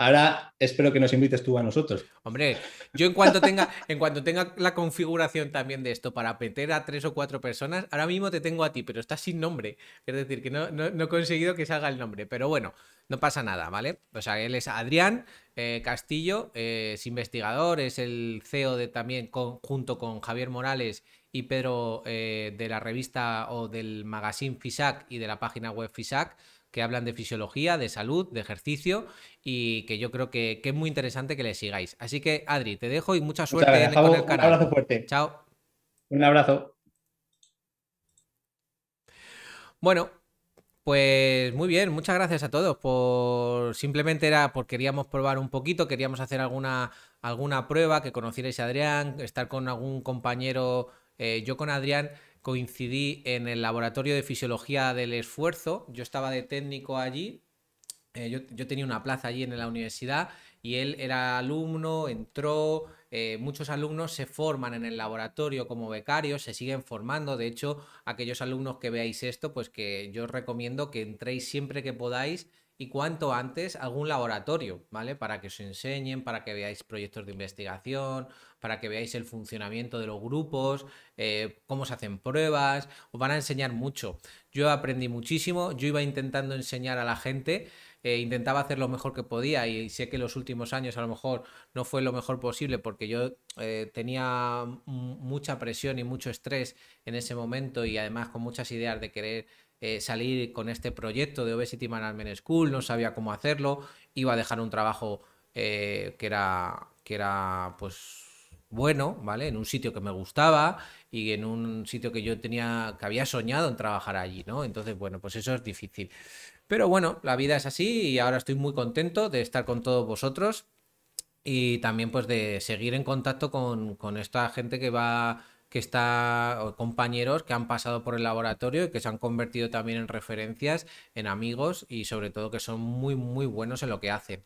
Ahora espero que nos invites tú a nosotros. Hombre, yo en cuanto tenga, en cuanto tenga la configuración también de esto para peter a tres o cuatro personas, ahora mismo te tengo a ti, pero estás sin nombre. Es decir, que no, he conseguido que salga el nombre. Pero bueno, no pasa nada, ¿vale? O sea, él es Adrián eh, Castillo, eh, es investigador, es el CEO de también junto con Javier Morales y Pedro eh, de la revista o del magazine FISAC y de la página web FISAC que hablan de fisiología, de salud, de ejercicio y que yo creo que, es muy interesante que le sigáis. Así que, Adri, te dejo y mucha suerte con el canal. Un abrazo fuerte. Chao. Un abrazo. Bueno, pues muy bien, muchas gracias a todos por simplemente era porque queríamos probar un poquito, queríamos hacer alguna alguna prueba, que conocierais a Adrián, estar con algún compañero, eh, yo con Adrián coincidí en el laboratorio de fisiología del esfuerzo. Yo estaba de técnico allí, eh, yo, tenía una plaza allí en la universidad y él era alumno, entró, eh, muchos alumnos se forman en el laboratorio como becarios, se siguen formando. De hecho, aquellos alumnos que veáis esto, pues que yo os recomiendo que entréis siempre que podáis y cuanto antes algún laboratorio, ¿vale? Para que os enseñen, para que veáis proyectos de investigación, para que veáis el funcionamiento de los grupos, eh, cómo se hacen pruebas, os van a enseñar mucho. Yo aprendí muchísimo, yo iba intentando enseñar a la gente, eh, intentaba hacer lo mejor que podía y sé que los últimos años a lo mejor no fue lo mejor posible porque yo eh, tenía mucha presión y mucho estrés en ese momento y además con muchas ideas de querer eh, salir con este proyecto de Obesity Management School, no sabía cómo hacerlo, iba a dejar un trabajo eh, que era, que era pues bueno, ¿vale? En un sitio que me gustaba y en un sitio que yo tenía, que había soñado en trabajar allí, ¿no? Entonces, bueno, pues eso es difícil. Pero bueno, la vida es así y ahora estoy muy contento de estar con todos vosotros y también pues de seguir en contacto con, con esta gente que va que está, compañeros que han pasado por el laboratorio y que se han convertido también en referencias, en amigos y sobre todo que son muy, muy buenos en lo que hacen.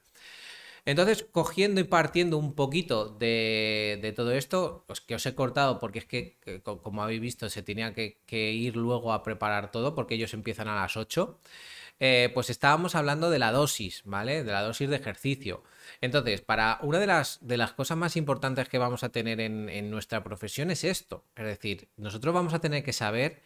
Entonces, cogiendo y partiendo un poquito de, de todo esto, pues que os he cortado porque es que, como habéis visto, se tenía que, ir luego a preparar todo porque ellos empiezan a las 8, eh, pues estábamos hablando de la dosis, ¿vale? De la dosis de ejercicio. Entonces, para una de las, cosas más importantes que vamos a tener en, nuestra profesión es esto. Es decir, nosotros vamos a tener que saber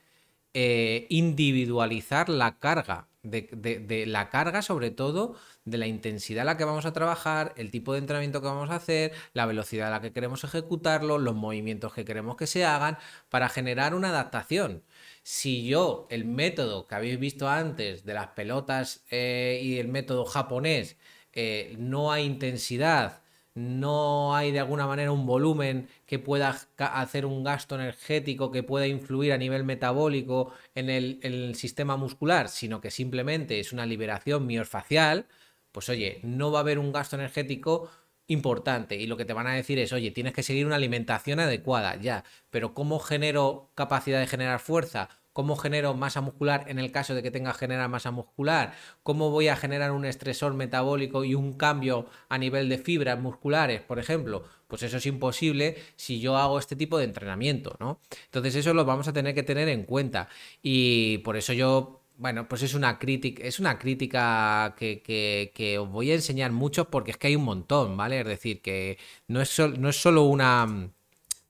eh, individualizar la carga. De, la carga, sobre todo, de la intensidad a la que vamos a trabajar, el tipo de entrenamiento que vamos a hacer, la velocidad a la que queremos ejecutarlo, los movimientos que queremos que se hagan, para generar una adaptación. Si yo, el método que habéis visto antes de las pelotas eh, y el método japonés, eh, no hay intensidad, no hay de alguna manera un volumen que pueda hacer un gasto energético que pueda influir a nivel metabólico en el, sistema muscular, sino que simplemente es una liberación miosfacial, pues oye, no va a haber un gasto energético importante y lo que te van a decir es, oye, tienes que seguir una alimentación adecuada, ya, pero ¿cómo genero capacidad de generar fuerza? ¿Cómo genero masa muscular en el caso de que tenga que generar masa muscular? ¿Cómo voy a generar un estresor metabólico y un cambio a nivel de fibras musculares, por ejemplo? Pues eso es imposible si yo hago este tipo de entrenamiento, ¿no? Entonces eso lo vamos a tener que tener en cuenta. Y por eso yo bueno, pues es una crítica, es una crítica que, os voy a enseñar mucho porque es que hay un montón, ¿vale? Es decir, que no es, no es solo una.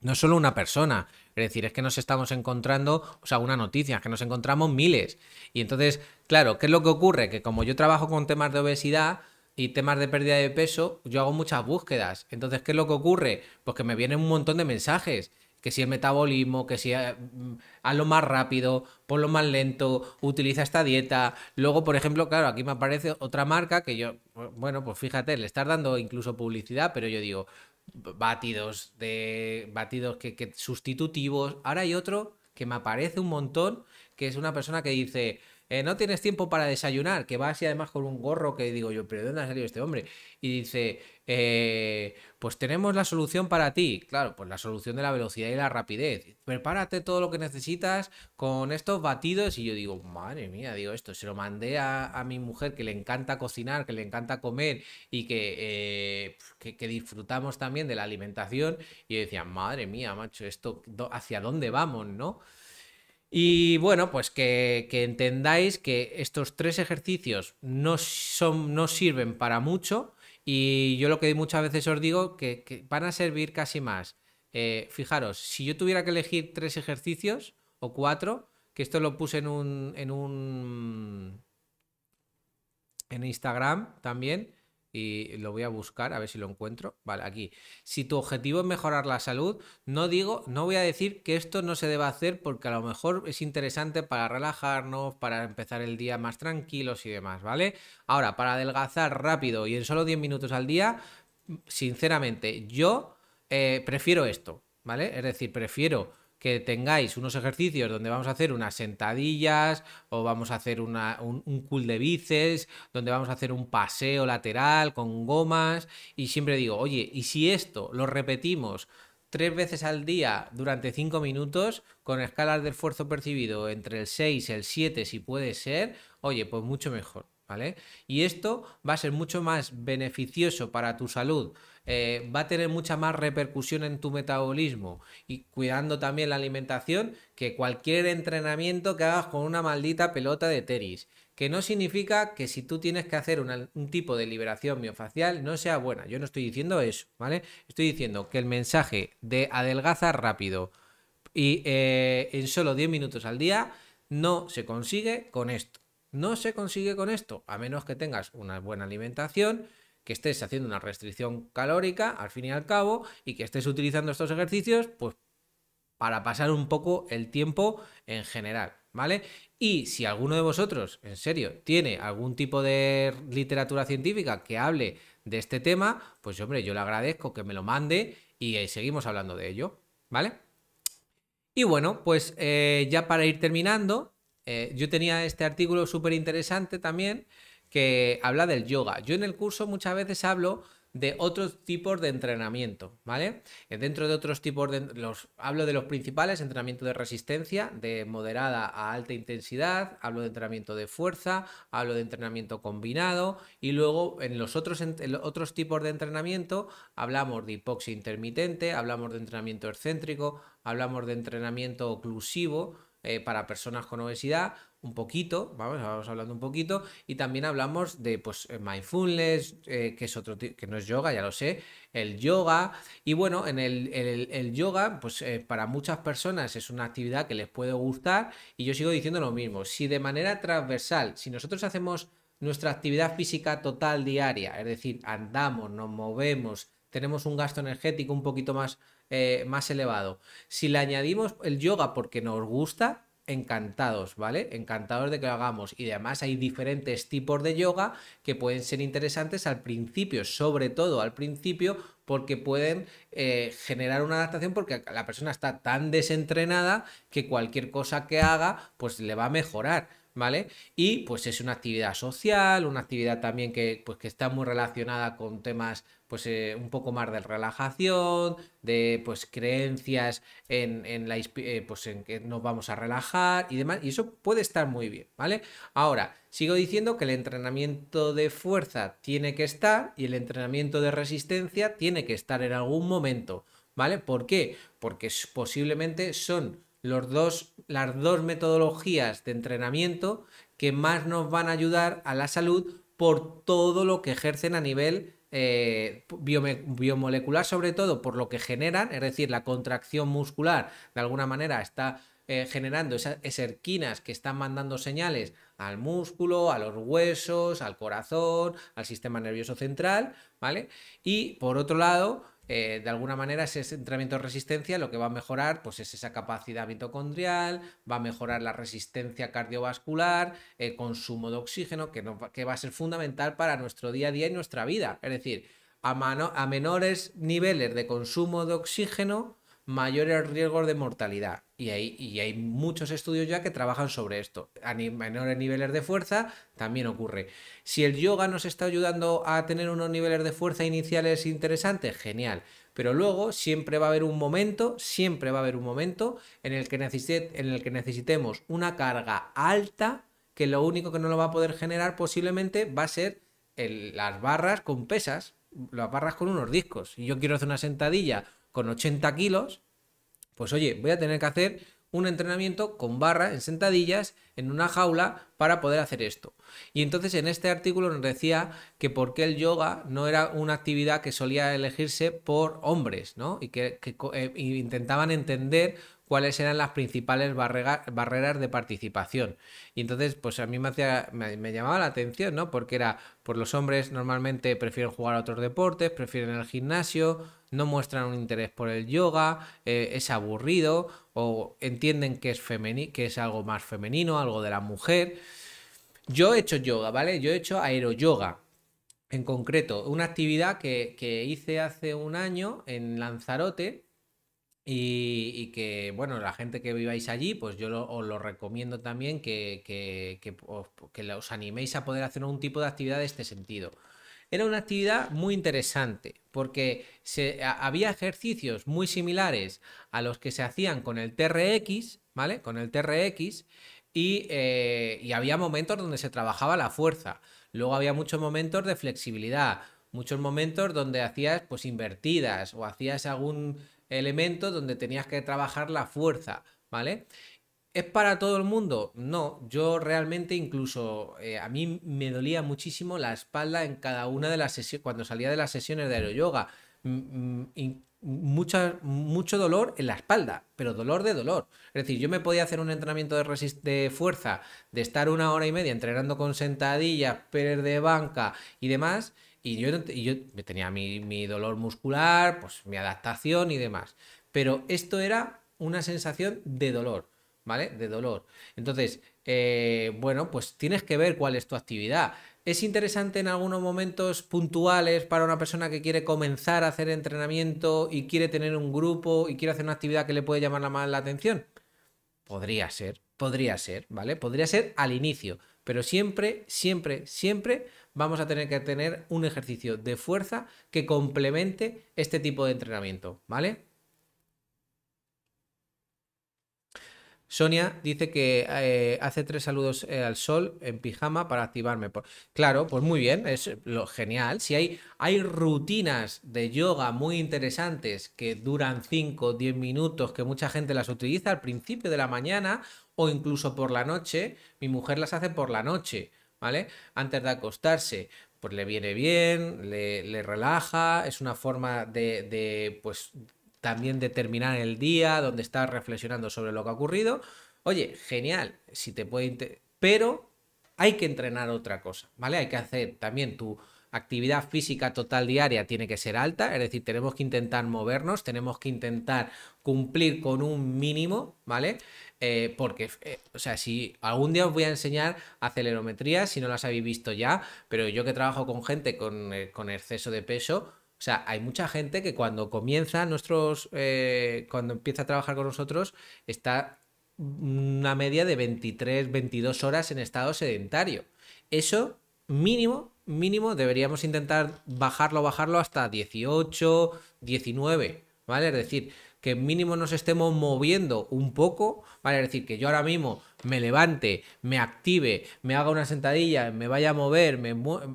No es solo una persona, es decir, es que nos estamos encontrando, o sea, una noticia, es que nos encontramos miles. Y entonces, claro, ¿qué es lo que ocurre? Que como yo trabajo con temas de obesidad, y temas de pérdida de peso, yo hago muchas búsquedas. Entonces, ¿qué es lo que ocurre? Pues que me vienen un montón de mensajes. Que si el metabolismo, que si eh, mm, hazlo más rápido, ponlo más lento, utiliza esta dieta. Luego, por ejemplo, claro, aquí me aparece otra marca que yo, bueno, pues fíjate, le estás dando incluso publicidad, pero yo digo, batidos de batidos que, que sustitutivos. Ahora hay otro que me aparece un montón, que es una persona que dice, eh, no tienes tiempo para desayunar, que va así además con un gorro que digo yo, pero ¿de dónde ha salido este hombre? Y dice, eh, pues tenemos la solución para ti. Claro, pues la solución de la velocidad y la rapidez. Prepárate todo lo que necesitas con estos batidos. Y yo digo, madre mía, digo esto, se lo mandé a, mi mujer que le encanta cocinar, que le encanta comer y eh, que, que, disfrutamos también de la alimentación. Y yo decía, madre mía, macho, esto, ¿hacia dónde vamos, no? Y bueno, pues que, entendáis que estos tres ejercicios no, son, sirven para mucho y yo lo que muchas veces os digo que, que van a servir casi más. Eh, fijaros, si yo tuviera que elegir tres ejercicios o cuatro, que esto lo puse en un... En, un, en Instagram también, y lo voy a buscar a ver si lo encuentro. Vale, aquí. Si tu objetivo es mejorar la salud, no digo, no voy a decir que esto no se deba hacer porque a lo mejor es interesante para relajarnos, para empezar el día más tranquilos y demás, ¿vale? Ahora, para adelgazar rápido y en solo 10 minutos al día, sinceramente, yo eh, prefiero esto, ¿vale? Es decir, prefiero que tengáis unos ejercicios donde vamos a hacer unas sentadillas o vamos a hacer un, un cool de bíceps, donde vamos a hacer un paseo lateral con gomas y siempre digo, oye, ¿y si esto lo repetimos? tres veces al día durante cinco minutos con escalas de esfuerzo percibido entre el 6 y el 7 si puede ser, oye, pues mucho mejor, ¿vale? Y esto va a ser mucho más beneficioso para tu salud eh, va a tener mucha más repercusión en tu metabolismo y cuidando también la alimentación que cualquier entrenamiento que hagas con una maldita pelota de tenis. Que no significa que si tú tienes que hacer un tipo de liberación miofacial no sea buena. Yo no estoy diciendo eso, ¿vale? Estoy diciendo que el mensaje de adelgazar rápido y eh, en solo 10 minutos al día no se consigue con esto. No se consigue con esto, a menos que tengas una buena alimentación, que estés haciendo una restricción calórica, al fin y al cabo, y que estés utilizando estos ejercicios, pues para pasar un poco el tiempo en general, ¿vale? Y si alguno de vosotros, en serio, tiene algún tipo de literatura científica que hable de este tema, pues hombre, yo le agradezco que me lo mande y eh, seguimos hablando de ello, ¿vale? Y bueno, pues eh, ya para ir terminando, eh, yo tenía este artículo súper interesante también que habla del yoga. Yo en el curso muchas veces hablo de otros tipos de entrenamiento, ¿vale? Eh, dentro de otros tipos de los hablo de los principales, entrenamiento de resistencia, de moderada a alta intensidad, hablo de entrenamiento de fuerza, hablo de entrenamiento combinado y luego en los otros otros tipos de entrenamiento hablamos de hipoxia intermitente, hablamos de entrenamiento excéntrico, hablamos de entrenamiento oclusivo eh, para personas con obesidad, un poquito, vamos, vamos hablando un poquito, y también hablamos de pues eh, mindfulness, eh, que es otro que no es yoga, ya lo sé, el yoga, y bueno, en el, yoga, pues eh, para muchas personas es una actividad que les puede gustar, y yo sigo diciendo lo mismo, si de manera transversal, si nosotros hacemos nuestra actividad física total diaria, es decir, andamos, nos movemos, tenemos un gasto energético un poquito más, más elevado, si le añadimos el yoga porque nos gusta, encantados, ¿vale? Encantados de que lo hagamos. Y además hay diferentes tipos de yoga que pueden ser interesantes al principio, sobre todo al principio, porque pueden eh, generar una adaptación porque la persona está tan desentrenada que cualquier cosa que haga pues le va a mejorar. ¿vale? Y pues es una actividad social, una actividad también que, pues, que está muy relacionada con temas pues eh, un poco más de relajación, de pues creencias en, en la eh, pues en que nos vamos a relajar y demás, y eso puede estar muy bien, ¿vale? Ahora, sigo diciendo que el entrenamiento de fuerza tiene que estar y el entrenamiento de resistencia tiene que estar en algún momento, ¿vale? ¿Por qué? Porque posiblemente son dos, las dos metodologías de entrenamiento que más nos van a ayudar a la salud por todo lo que ejercen a nivel eh, biomolecular, sobre todo por lo que generan, es decir, la contracción muscular de alguna manera está eh, generando esas erquinas que están mandando señales al músculo, a los huesos, al corazón, al sistema nervioso central, ¿vale? Y por otro lado, eh, de alguna manera ese entrenamiento de resistencia lo que va a mejorar pues es esa capacidad mitocondrial, va a mejorar la resistencia cardiovascular, el consumo de oxígeno, que, que va a ser fundamental para nuestro día a día y nuestra vida. Es decir, a, a menores niveles de consumo de oxígeno, mayores riesgos de mortalidad. Y hay, muchos estudios ya que trabajan sobre esto. A menores niveles de fuerza también ocurre. Si el yoga nos está ayudando a tener unos niveles de fuerza iniciales interesantes, genial. Pero luego siempre va a haber un momento, siempre va a haber un momento en el que, en el que necesitemos una carga alta que lo único que no lo va a poder generar posiblemente va a ser las barras con pesas, las barras con unos discos. Si yo quiero hacer una sentadilla con 80 kilos, pues oye, voy a tener que hacer un entrenamiento con barra en sentadillas en una jaula para poder hacer esto. Y entonces en este artículo nos decía que por qué el yoga no era una actividad que solía elegirse por hombres, ¿no? Y que, eh, intentaban entender cuáles eran las principales barreras de participación. Y entonces, pues a mí me, llamaba la atención, ¿no? Porque era, pues los hombres normalmente prefieren jugar a otros deportes, prefieren el gimnasio, no muestran un interés por el yoga, eh, es aburrido o entienden que es, que es algo más femenino, algo de la mujer. Yo he hecho yoga, ¿vale? Yo he hecho aeroyoga. En concreto, una actividad que hice hace un año en Lanzarote, y, que, bueno, la gente que viváis allí, pues yo os lo recomiendo también que, os, que, animéis a poder hacer algún tipo de actividad de este sentido. Era una actividad muy interesante porque se, había ejercicios muy similares a los que se hacían con el TRX, ¿vale? Con el TRX y, eh, y había momentos donde se trabajaba la fuerza. Luego había muchos momentos de flexibilidad, muchos momentos donde hacías pues invertidas o hacías algún elementos donde tenías que trabajar la fuerza, ¿vale? ¿Es para todo el mundo? No, yo realmente incluso eh, a mí me dolía muchísimo la espalda en cada una de las sesiones, cuando salía de las sesiones de aeroyoga. Mucha, mucho dolor en la espalda, pero dolor de dolor. Es decir, yo me podía hacer un entrenamiento de, de fuerza, de estar una hora y media entrenando con sentadillas, perder de banca y demás, y yo, tenía mi, dolor muscular, pues mi adaptación y demás. Pero esto era una sensación de dolor, ¿vale? De dolor. Entonces, eh, bueno, pues tienes que ver cuál es tu actividad. Es interesante en algunos momentos puntuales para una persona que quiere comenzar a hacer entrenamiento y quiere tener un grupo y quiere hacer una actividad que le puede llamar más la atención. Podría ser, podría ser, ¿vale? Podría ser al inicio, pero siempre, siempre, siempre vamos a tener que tener un ejercicio de fuerza que complemente este tipo de entrenamiento, ¿vale? Sonia dice que eh, hace tres saludos eh, al sol en pijama para activarme. Claro, pues muy bien, es lo genial. Si hay, hay rutinas de yoga muy interesantes que duran 5 o 10 minutos, que mucha gente las utiliza al principio de la mañana o incluso por la noche, mi mujer las hace por la noche. ¿vale? Antes de acostarse, pues le viene bien, le, relaja, es una forma de, pues, también de terminar el día, donde estás reflexionando sobre lo que ha ocurrido. Oye, genial, si te puede... Pero hay que entrenar otra cosa, ¿vale? Hay que hacer también tu actividad física total diaria tiene que ser alta, es decir, tenemos que intentar movernos, tenemos que intentar cumplir con un mínimo, ¿vale? Eh, porque, eh, o sea, si algún día os voy a enseñar acelerometría, si no las habéis visto ya, pero yo que trabajo con gente con, eh, con exceso de peso, o sea, hay mucha gente que cuando comienza nuestros, cuando empieza a trabajar con nosotros, está una media de 23, 22 horas en estado sedentario. Eso mínimo, mínimo, deberíamos intentar bajarlo, bajarlo hasta 18, 19, ¿vale? Es decir, que mínimo nos estemos moviendo un poco, ¿vale? Es decir, que yo ahora mismo me levante, me active, me haga una sentadilla, me vaya a mover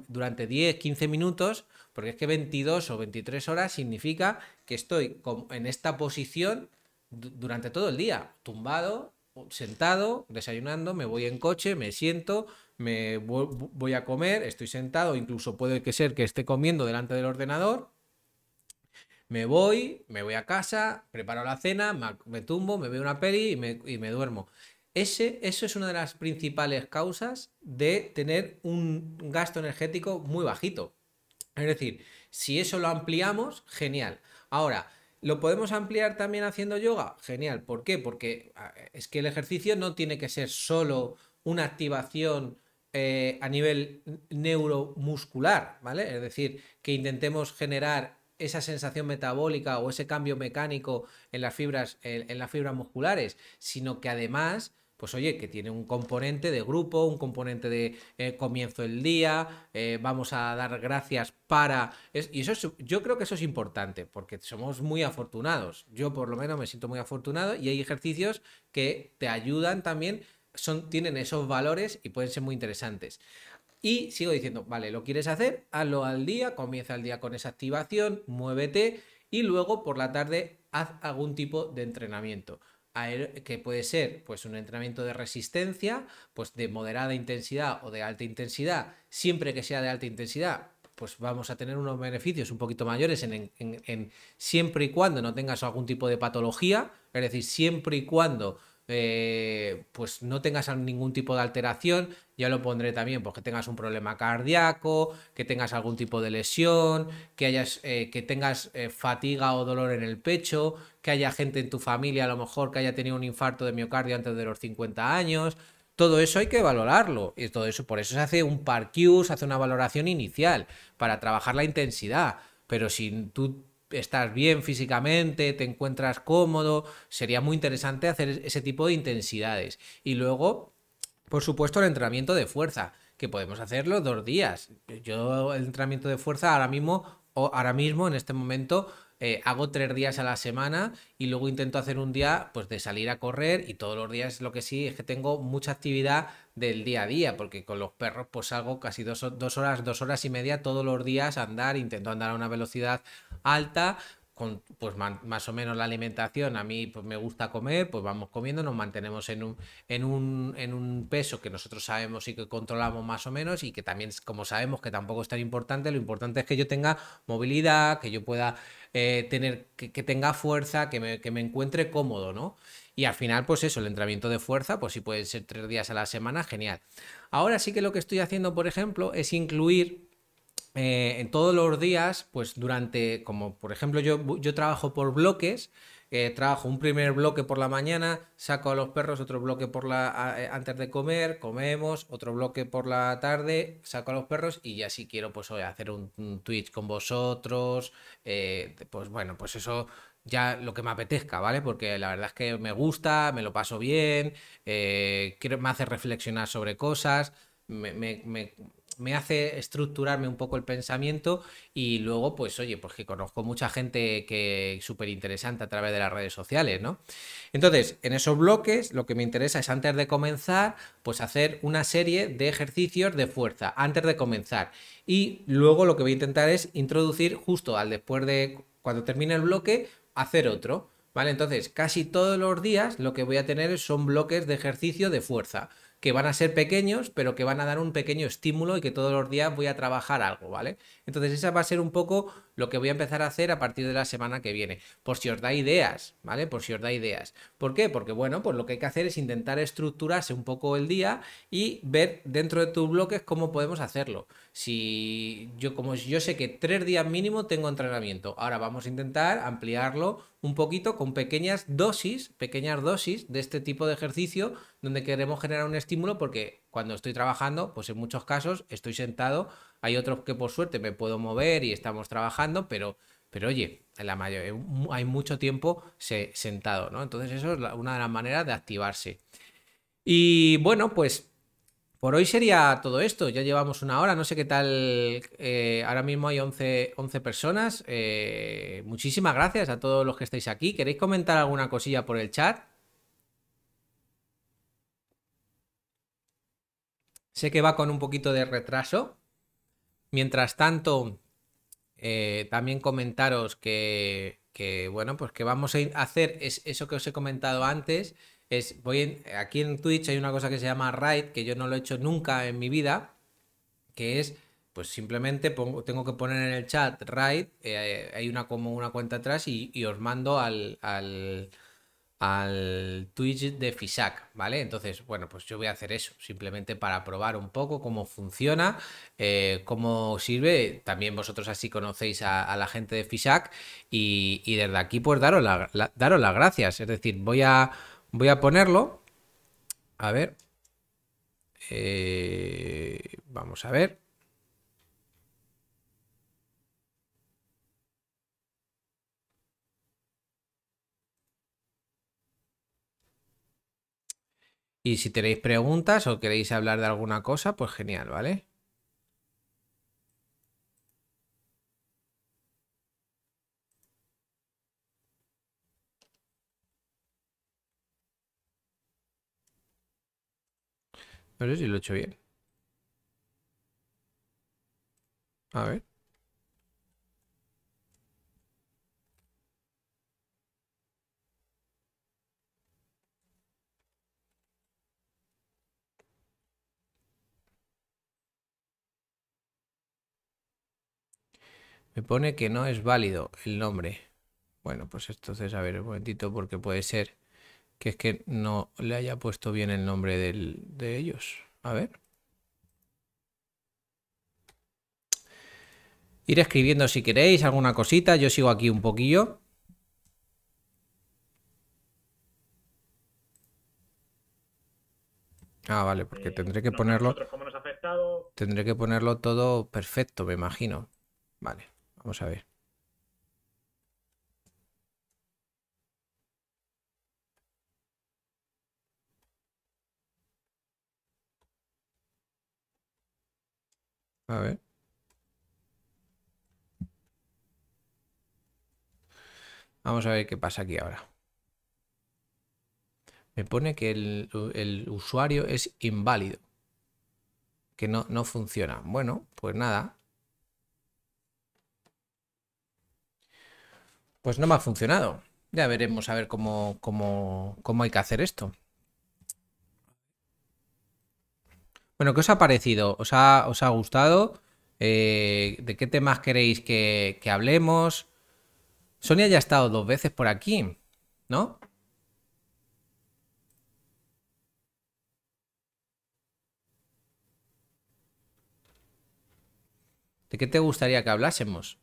durante 10, 15 minutos, porque es que 22 o 23 horas significa que estoy en esta posición durante todo el día, tumbado, sentado, desayunando, me voy en coche, me siento, me voy a comer, estoy sentado, incluso puede que ser que esté comiendo delante del ordenador me voy, me voy a casa, preparo la cena, me, tumbo, me veo una peli y me, duermo. Ese, eso es una de las principales causas de tener un gasto energético muy bajito. Es decir, si eso lo ampliamos, genial. Ahora, ¿lo podemos ampliar también haciendo yoga? Genial. ¿Por qué? Porque ah, es que el ejercicio no tiene que ser solo una activación eh, a nivel neuromuscular, ¿vale? Es decir, que intentemos generar esa sensación metabólica o ese cambio mecánico en las fibras, en, las fibras musculares, sino que además pues oye, que tiene un componente de grupo, un componente de eh, comienzo el día, eh, vamos a dar gracias para... y eso yo creo que eso es importante, porque somos muy afortunados. Yo por lo menos me siento muy afortunado y hay ejercicios que te ayudan también, son, tienen esos valores y pueden ser muy interesantes. Y sigo diciendo, vale, lo quieres hacer, hazlo al día, comienza el día con esa activación, muévete y luego por la tarde haz algún tipo de entrenamiento que puede ser pues un entrenamiento de resistencia, pues de moderada intensidad o de alta intensidad, siempre que sea de alta intensidad, pues vamos a tener unos beneficios un poquito mayores en siempre y cuando no tengas algún tipo de patología, es decir, siempre y cuando eh, pues no tengas ningún tipo de alteración, ya lo pondré también, Porque pues tengas un problema cardíaco, que tengas algún tipo de lesión, que, hayas, eh, que tengas eh, fatiga o dolor en el pecho, que haya gente en tu familia a lo mejor que haya tenido un infarto de miocardio antes de los 50 años, todo eso hay que valorarlo. Y todo eso, por eso se hace un par se hace una valoración inicial para trabajar la intensidad. Pero si tú estás bien físicamente, te encuentras cómodo, sería muy interesante hacer ese tipo de intensidades. Y luego, por supuesto, el entrenamiento de fuerza, que podemos hacerlo dos días. Yo el entrenamiento de fuerza ahora mismo, o ahora mismo, en este momento, eh, hago tres días a la semana y luego intento hacer un día pues de salir a correr y todos los días lo que sí es que tengo mucha actividad del día a día, porque con los perros pues hago casi dos, horas, dos horas y media todos los días andar, intento andar a una velocidad alta, con pues más o menos la alimentación, a mí pues me gusta comer, pues vamos comiendo, nos mantenemos en un, en un, en un peso que nosotros sabemos y que controlamos más o menos y que también como sabemos que tampoco es tan importante, lo importante es que yo tenga movilidad, que yo pueda eh, tener, que, tenga fuerza, que me, encuentre cómodo, ¿no? Y al final, pues eso, el entrenamiento de fuerza, pues si puede ser tres días a la semana, genial. Ahora sí que lo que estoy haciendo, por ejemplo, es incluir eh, en todos los días, pues durante, como por ejemplo yo trabajo por bloques, que trabajo un primer bloque por la mañana, saco a los perros otro bloque por la eh, antes de comer, comemos, otro bloque por la tarde, saco a los perros y ya si quiero pues hacer un, Twitch con vosotros, eh, pues bueno, pues eso ya lo que me apetezca, ¿vale? Porque la verdad es que me gusta, me lo paso bien, eh, me hace reflexionar sobre cosas, me me hace estructurarme un poco el pensamiento y luego, pues oye, porque pues conozco mucha gente que es súper interesante a través de las redes sociales, ¿no? Entonces, en esos bloques lo que me interesa es antes de comenzar, pues hacer una serie de ejercicios de fuerza, antes de comenzar. Y luego lo que voy a intentar es introducir justo al después de, cuando termine el bloque, hacer otro. ¿Vale? Entonces, casi todos los días lo que voy a tener son bloques de ejercicio de fuerza que van a ser pequeños, pero que van a dar un pequeño estímulo y que todos los días voy a trabajar algo, ¿vale? Entonces esa va a ser un poco lo que voy a empezar a hacer a partir de la semana que viene, por si os da ideas, ¿vale? Por si os da ideas. ¿Por qué? Porque bueno, pues lo que hay que hacer es intentar estructurarse un poco el día y ver dentro de tus bloques cómo podemos hacerlo. Si yo, como yo sé que tres días mínimo tengo entrenamiento, ahora vamos a intentar ampliarlo un poquito con pequeñas dosis, pequeñas dosis de este tipo de ejercicio donde queremos generar un estímulo porque cuando estoy trabajando, pues en muchos casos estoy sentado, hay otros que por suerte me puedo mover y estamos trabajando, pero, pero oye, la mayor hay mucho tiempo sentado, ¿no? Entonces eso es una de las maneras de activarse. Y bueno, pues por hoy sería todo esto, ya llevamos una hora, no sé qué tal, eh, ahora mismo hay 11, personas, eh, muchísimas gracias a todos los que estáis aquí, ¿queréis comentar alguna cosilla por el chat? Sé que va con un poquito de retraso. Mientras tanto, eh, también comentaros que, bueno, pues que vamos a hacer es, eso que os he comentado antes. Es, voy aquí en Twitch hay una cosa que se llama Raid, que yo no lo he hecho nunca en mi vida, que es pues simplemente tengo que poner en el chat Raid, eh, hay una como una cuenta atrás y, os mando al, al, al Twitch de Fisac, ¿vale? Entonces, bueno, pues yo voy a hacer eso, simplemente para probar un poco cómo funciona, eh, cómo sirve. También vosotros así conocéis a, la gente de Fisac y, desde aquí pues daros, daros las gracias. Es decir, voy a, voy a ponerlo. A ver. Eh, vamos a ver. Y si tenéis preguntas o queréis hablar de alguna cosa, pues genial, ¿vale? No sé si lo he hecho bien. A ver. Me pone que no es válido el nombre. Bueno, pues entonces, a ver, un momentito, porque puede ser que es que no le haya puesto bien el nombre de ellos. A ver. Ir escribiendo si queréis alguna cosita. Yo sigo aquí un poquillo. Ah, vale, porque eh, tendré que ponerlo. Tendré que ponerlo todo perfecto, me imagino. Vale. Vamos a ver. A ver. Vamos a ver qué pasa aquí ahora. Me pone que el, usuario es inválido. Que no, no funciona. Bueno, pues nada. Pues no me ha funcionado. Ya veremos a ver cómo, cómo, cómo hay que hacer esto. Bueno, ¿qué os ha parecido? ¿Os ha, os ha gustado? Eh, ¿De qué temas queréis que, que, hablemos? Sonia ya ha estado dos veces por aquí, ¿no? ¿De qué te gustaría que hablásemos?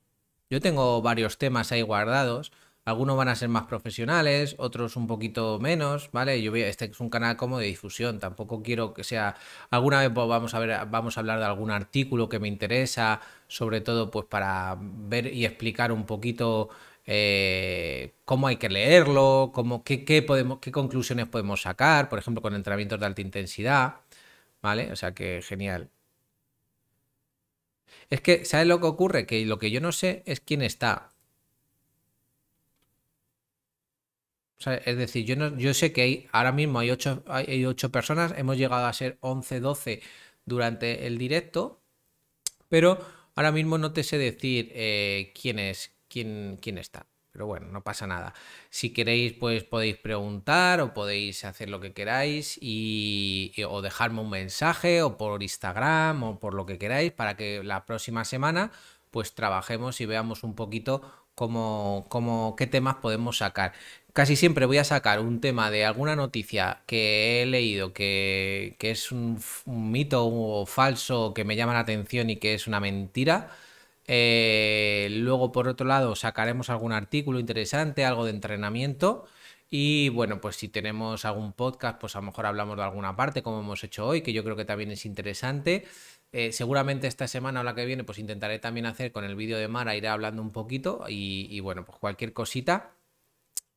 Yo tengo varios temas ahí guardados. Algunos van a ser más profesionales, otros un poquito menos, ¿vale? Yo este es un canal como de difusión, tampoco quiero que sea... Alguna vez pues, vamos a, ver, vamos a hablar de algún artículo que me interesa, sobre todo pues para ver y explicar un poquito eh, cómo hay que leerlo, cómo, qué, qué, podemos, qué conclusiones podemos sacar, por ejemplo, con entrenamientos de alta intensidad, ¿vale? O sea que genial. Es que, ¿sabes lo que ocurre? Que lo que yo no sé es quién está. es decir, yo, no, yo sé que hay, ahora mismo hay ocho, hay personas, hemos llegado a ser 11, 12 durante el directo, pero ahora mismo no te sé decir eh, quién es, quién, quién está. Pero bueno, no pasa nada. Si queréis, pues podéis preguntar o podéis hacer lo que queráis y, o dejarme un mensaje o por Instagram o por lo que queráis para que la próxima semana pues trabajemos y veamos un poquito cómo, qué temas podemos sacar. Casi siempre voy a sacar un tema de alguna noticia que he leído que, es un, un mito o falso que me llama la atención y que es una mentira eh, luego, por otro lado, sacaremos algún artículo interesante, algo de entrenamiento. Y bueno, pues si tenemos algún podcast, pues a lo mejor hablamos de alguna parte, como hemos hecho hoy, que yo creo que también es interesante. Eh, seguramente esta semana o la que viene, pues intentaré también hacer con el vídeo de Mara, ir hablando un poquito y, bueno, pues cualquier cosita.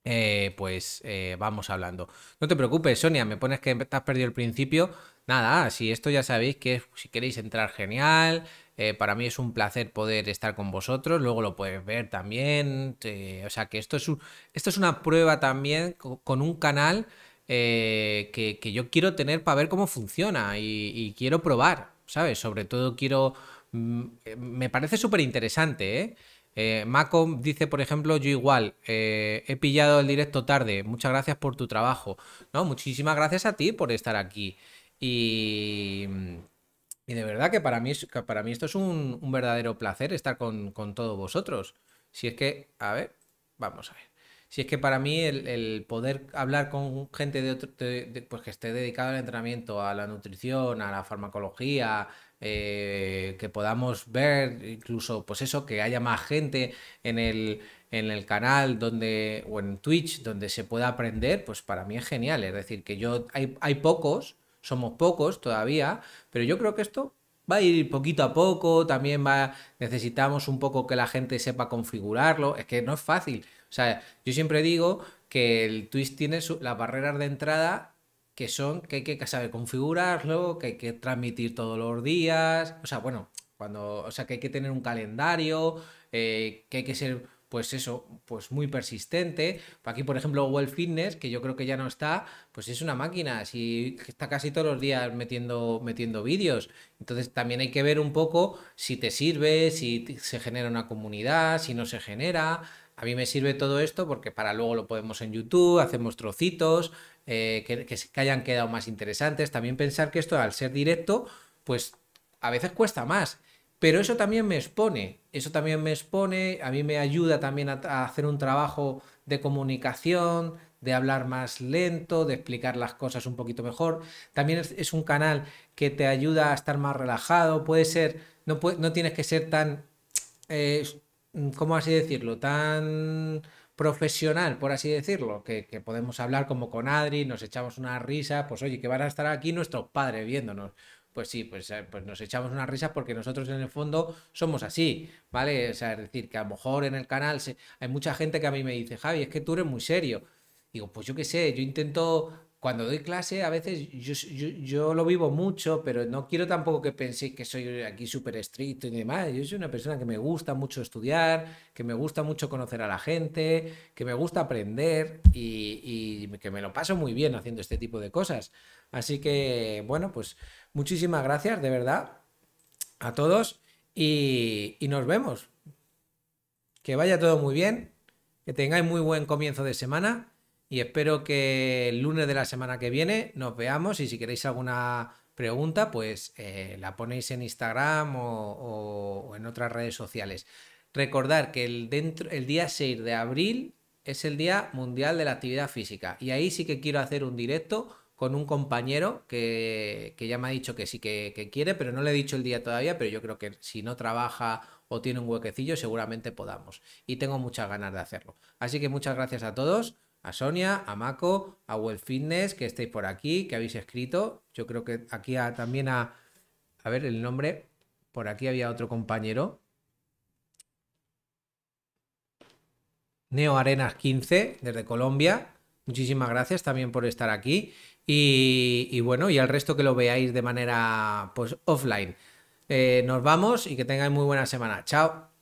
Eh, pues vamos hablando. No te preocupes, Sonia, me pones que te has perdido el principio. Nada, si esto ya sabéis que si queréis entrar, genial. Eh, para mí es un placer poder estar con vosotros. Luego lo puedes ver también. o sea que esto es, esto es una prueba también con un canal eh, que, yo quiero tener para ver cómo funciona y, quiero probar, ¿sabes? Sobre todo quiero... Mm, me parece súper interesante, ¿eh? eh dice, por ejemplo, yo igual, he pillado el directo tarde, muchas gracias por tu trabajo. No, muchísimas gracias a ti por estar aquí. Y, y de verdad que para mí, para mí esto es un, un verdadero placer estar con, todos vosotros. Si es que, a ver, vamos a ver. Si es que para mí el, poder hablar con gente de, otro, pues que esté dedicada al entrenamiento, a la nutrición, a la farmacología, eh, que podamos ver incluso pues eso, que haya más gente en el, en el canal donde, o en Twitch donde se pueda aprender, pues para mí es genial. Es decir, que yo hay, hay pocos somos pocos todavía, pero yo creo que esto va a ir poquito a poco, también va, necesitamos un poco que la gente sepa configurarlo, es que no es fácil. O sea, yo siempre digo que el Twitch tiene las barreras de entrada que son que hay que saber configurarlo, que hay que transmitir todos los días, o sea, bueno, cuando, o sea, que hay que tener un calendario, eh, que hay que ser pues eso, pues muy persistente. Aquí, por ejemplo, Well Fitness, que yo creo que ya no está, pues es una máquina, si está casi todos los días metiendo, metiendo vídeos. Entonces también hay que ver un poco si te sirve, si se genera una comunidad, si no se genera. A mí me sirve todo esto porque para luego lo podemos en YouTube, hacemos trocitos eh, que, que hayan quedado más interesantes. También pensar que esto al ser directo, pues a veces cuesta más pero eso también me expone, eso también me expone, a mí me ayuda también a, hacer un trabajo de comunicación, de hablar más lento, de explicar las cosas un poquito mejor. También es, un canal que te ayuda a estar más relajado, puede ser, no, tienes que ser tan, eh, ¿cómo así decirlo? Tan profesional, por así decirlo, que, que, podemos hablar como con Adri, nos echamos una risa, pues oye, que van a estar aquí nuestros padres viéndonos pues sí, pues, eh, pues nos echamos unas risas porque nosotros en el fondo somos así, ¿vale? es decir, que a lo mejor en el canal hay mucha gente que a mí me dice, Javi, es que tú eres muy serio. Digo, pues yo qué sé, yo intento cuando doy clase, a veces yo, lo vivo mucho, pero no quiero tampoco que penséis que soy aquí súper estricto y demás. Yo soy una persona que me gusta mucho estudiar, que me gusta mucho conocer a la gente, que me gusta aprender y, que me lo paso muy bien haciendo este tipo de cosas. Así que, bueno, pues muchísimas gracias, de verdad, a todos y nos vemos. Que vaya todo muy bien, que tengáis muy buen comienzo de semana y espero que el lunes de la semana que viene nos veamos y si queréis alguna pregunta, pues eh, la ponéis en Instagram o, en otras redes sociales. Recordar que el, dentro, el día 6 de abril es el Día Mundial de la Actividad Física y ahí sí que quiero hacer un directo con un compañero que, ya me ha dicho que sí que, quiere, pero no le he dicho el día todavía, pero yo creo que si no trabaja o tiene un huequecillo seguramente podamos y tengo muchas ganas de hacerlo. Así que muchas gracias a todos a Sonia, a Mako, a Well Fitness, que estéis por aquí, que habéis escrito. Yo creo que aquí también a. A ver, el nombre. Por aquí había otro compañero. Neo Arenas 15, desde Colombia. Muchísimas gracias también por estar aquí. Y, bueno, y al resto que lo veáis de manera pues offline. Eh, nos vamos y que tengáis muy buena semana. Chao.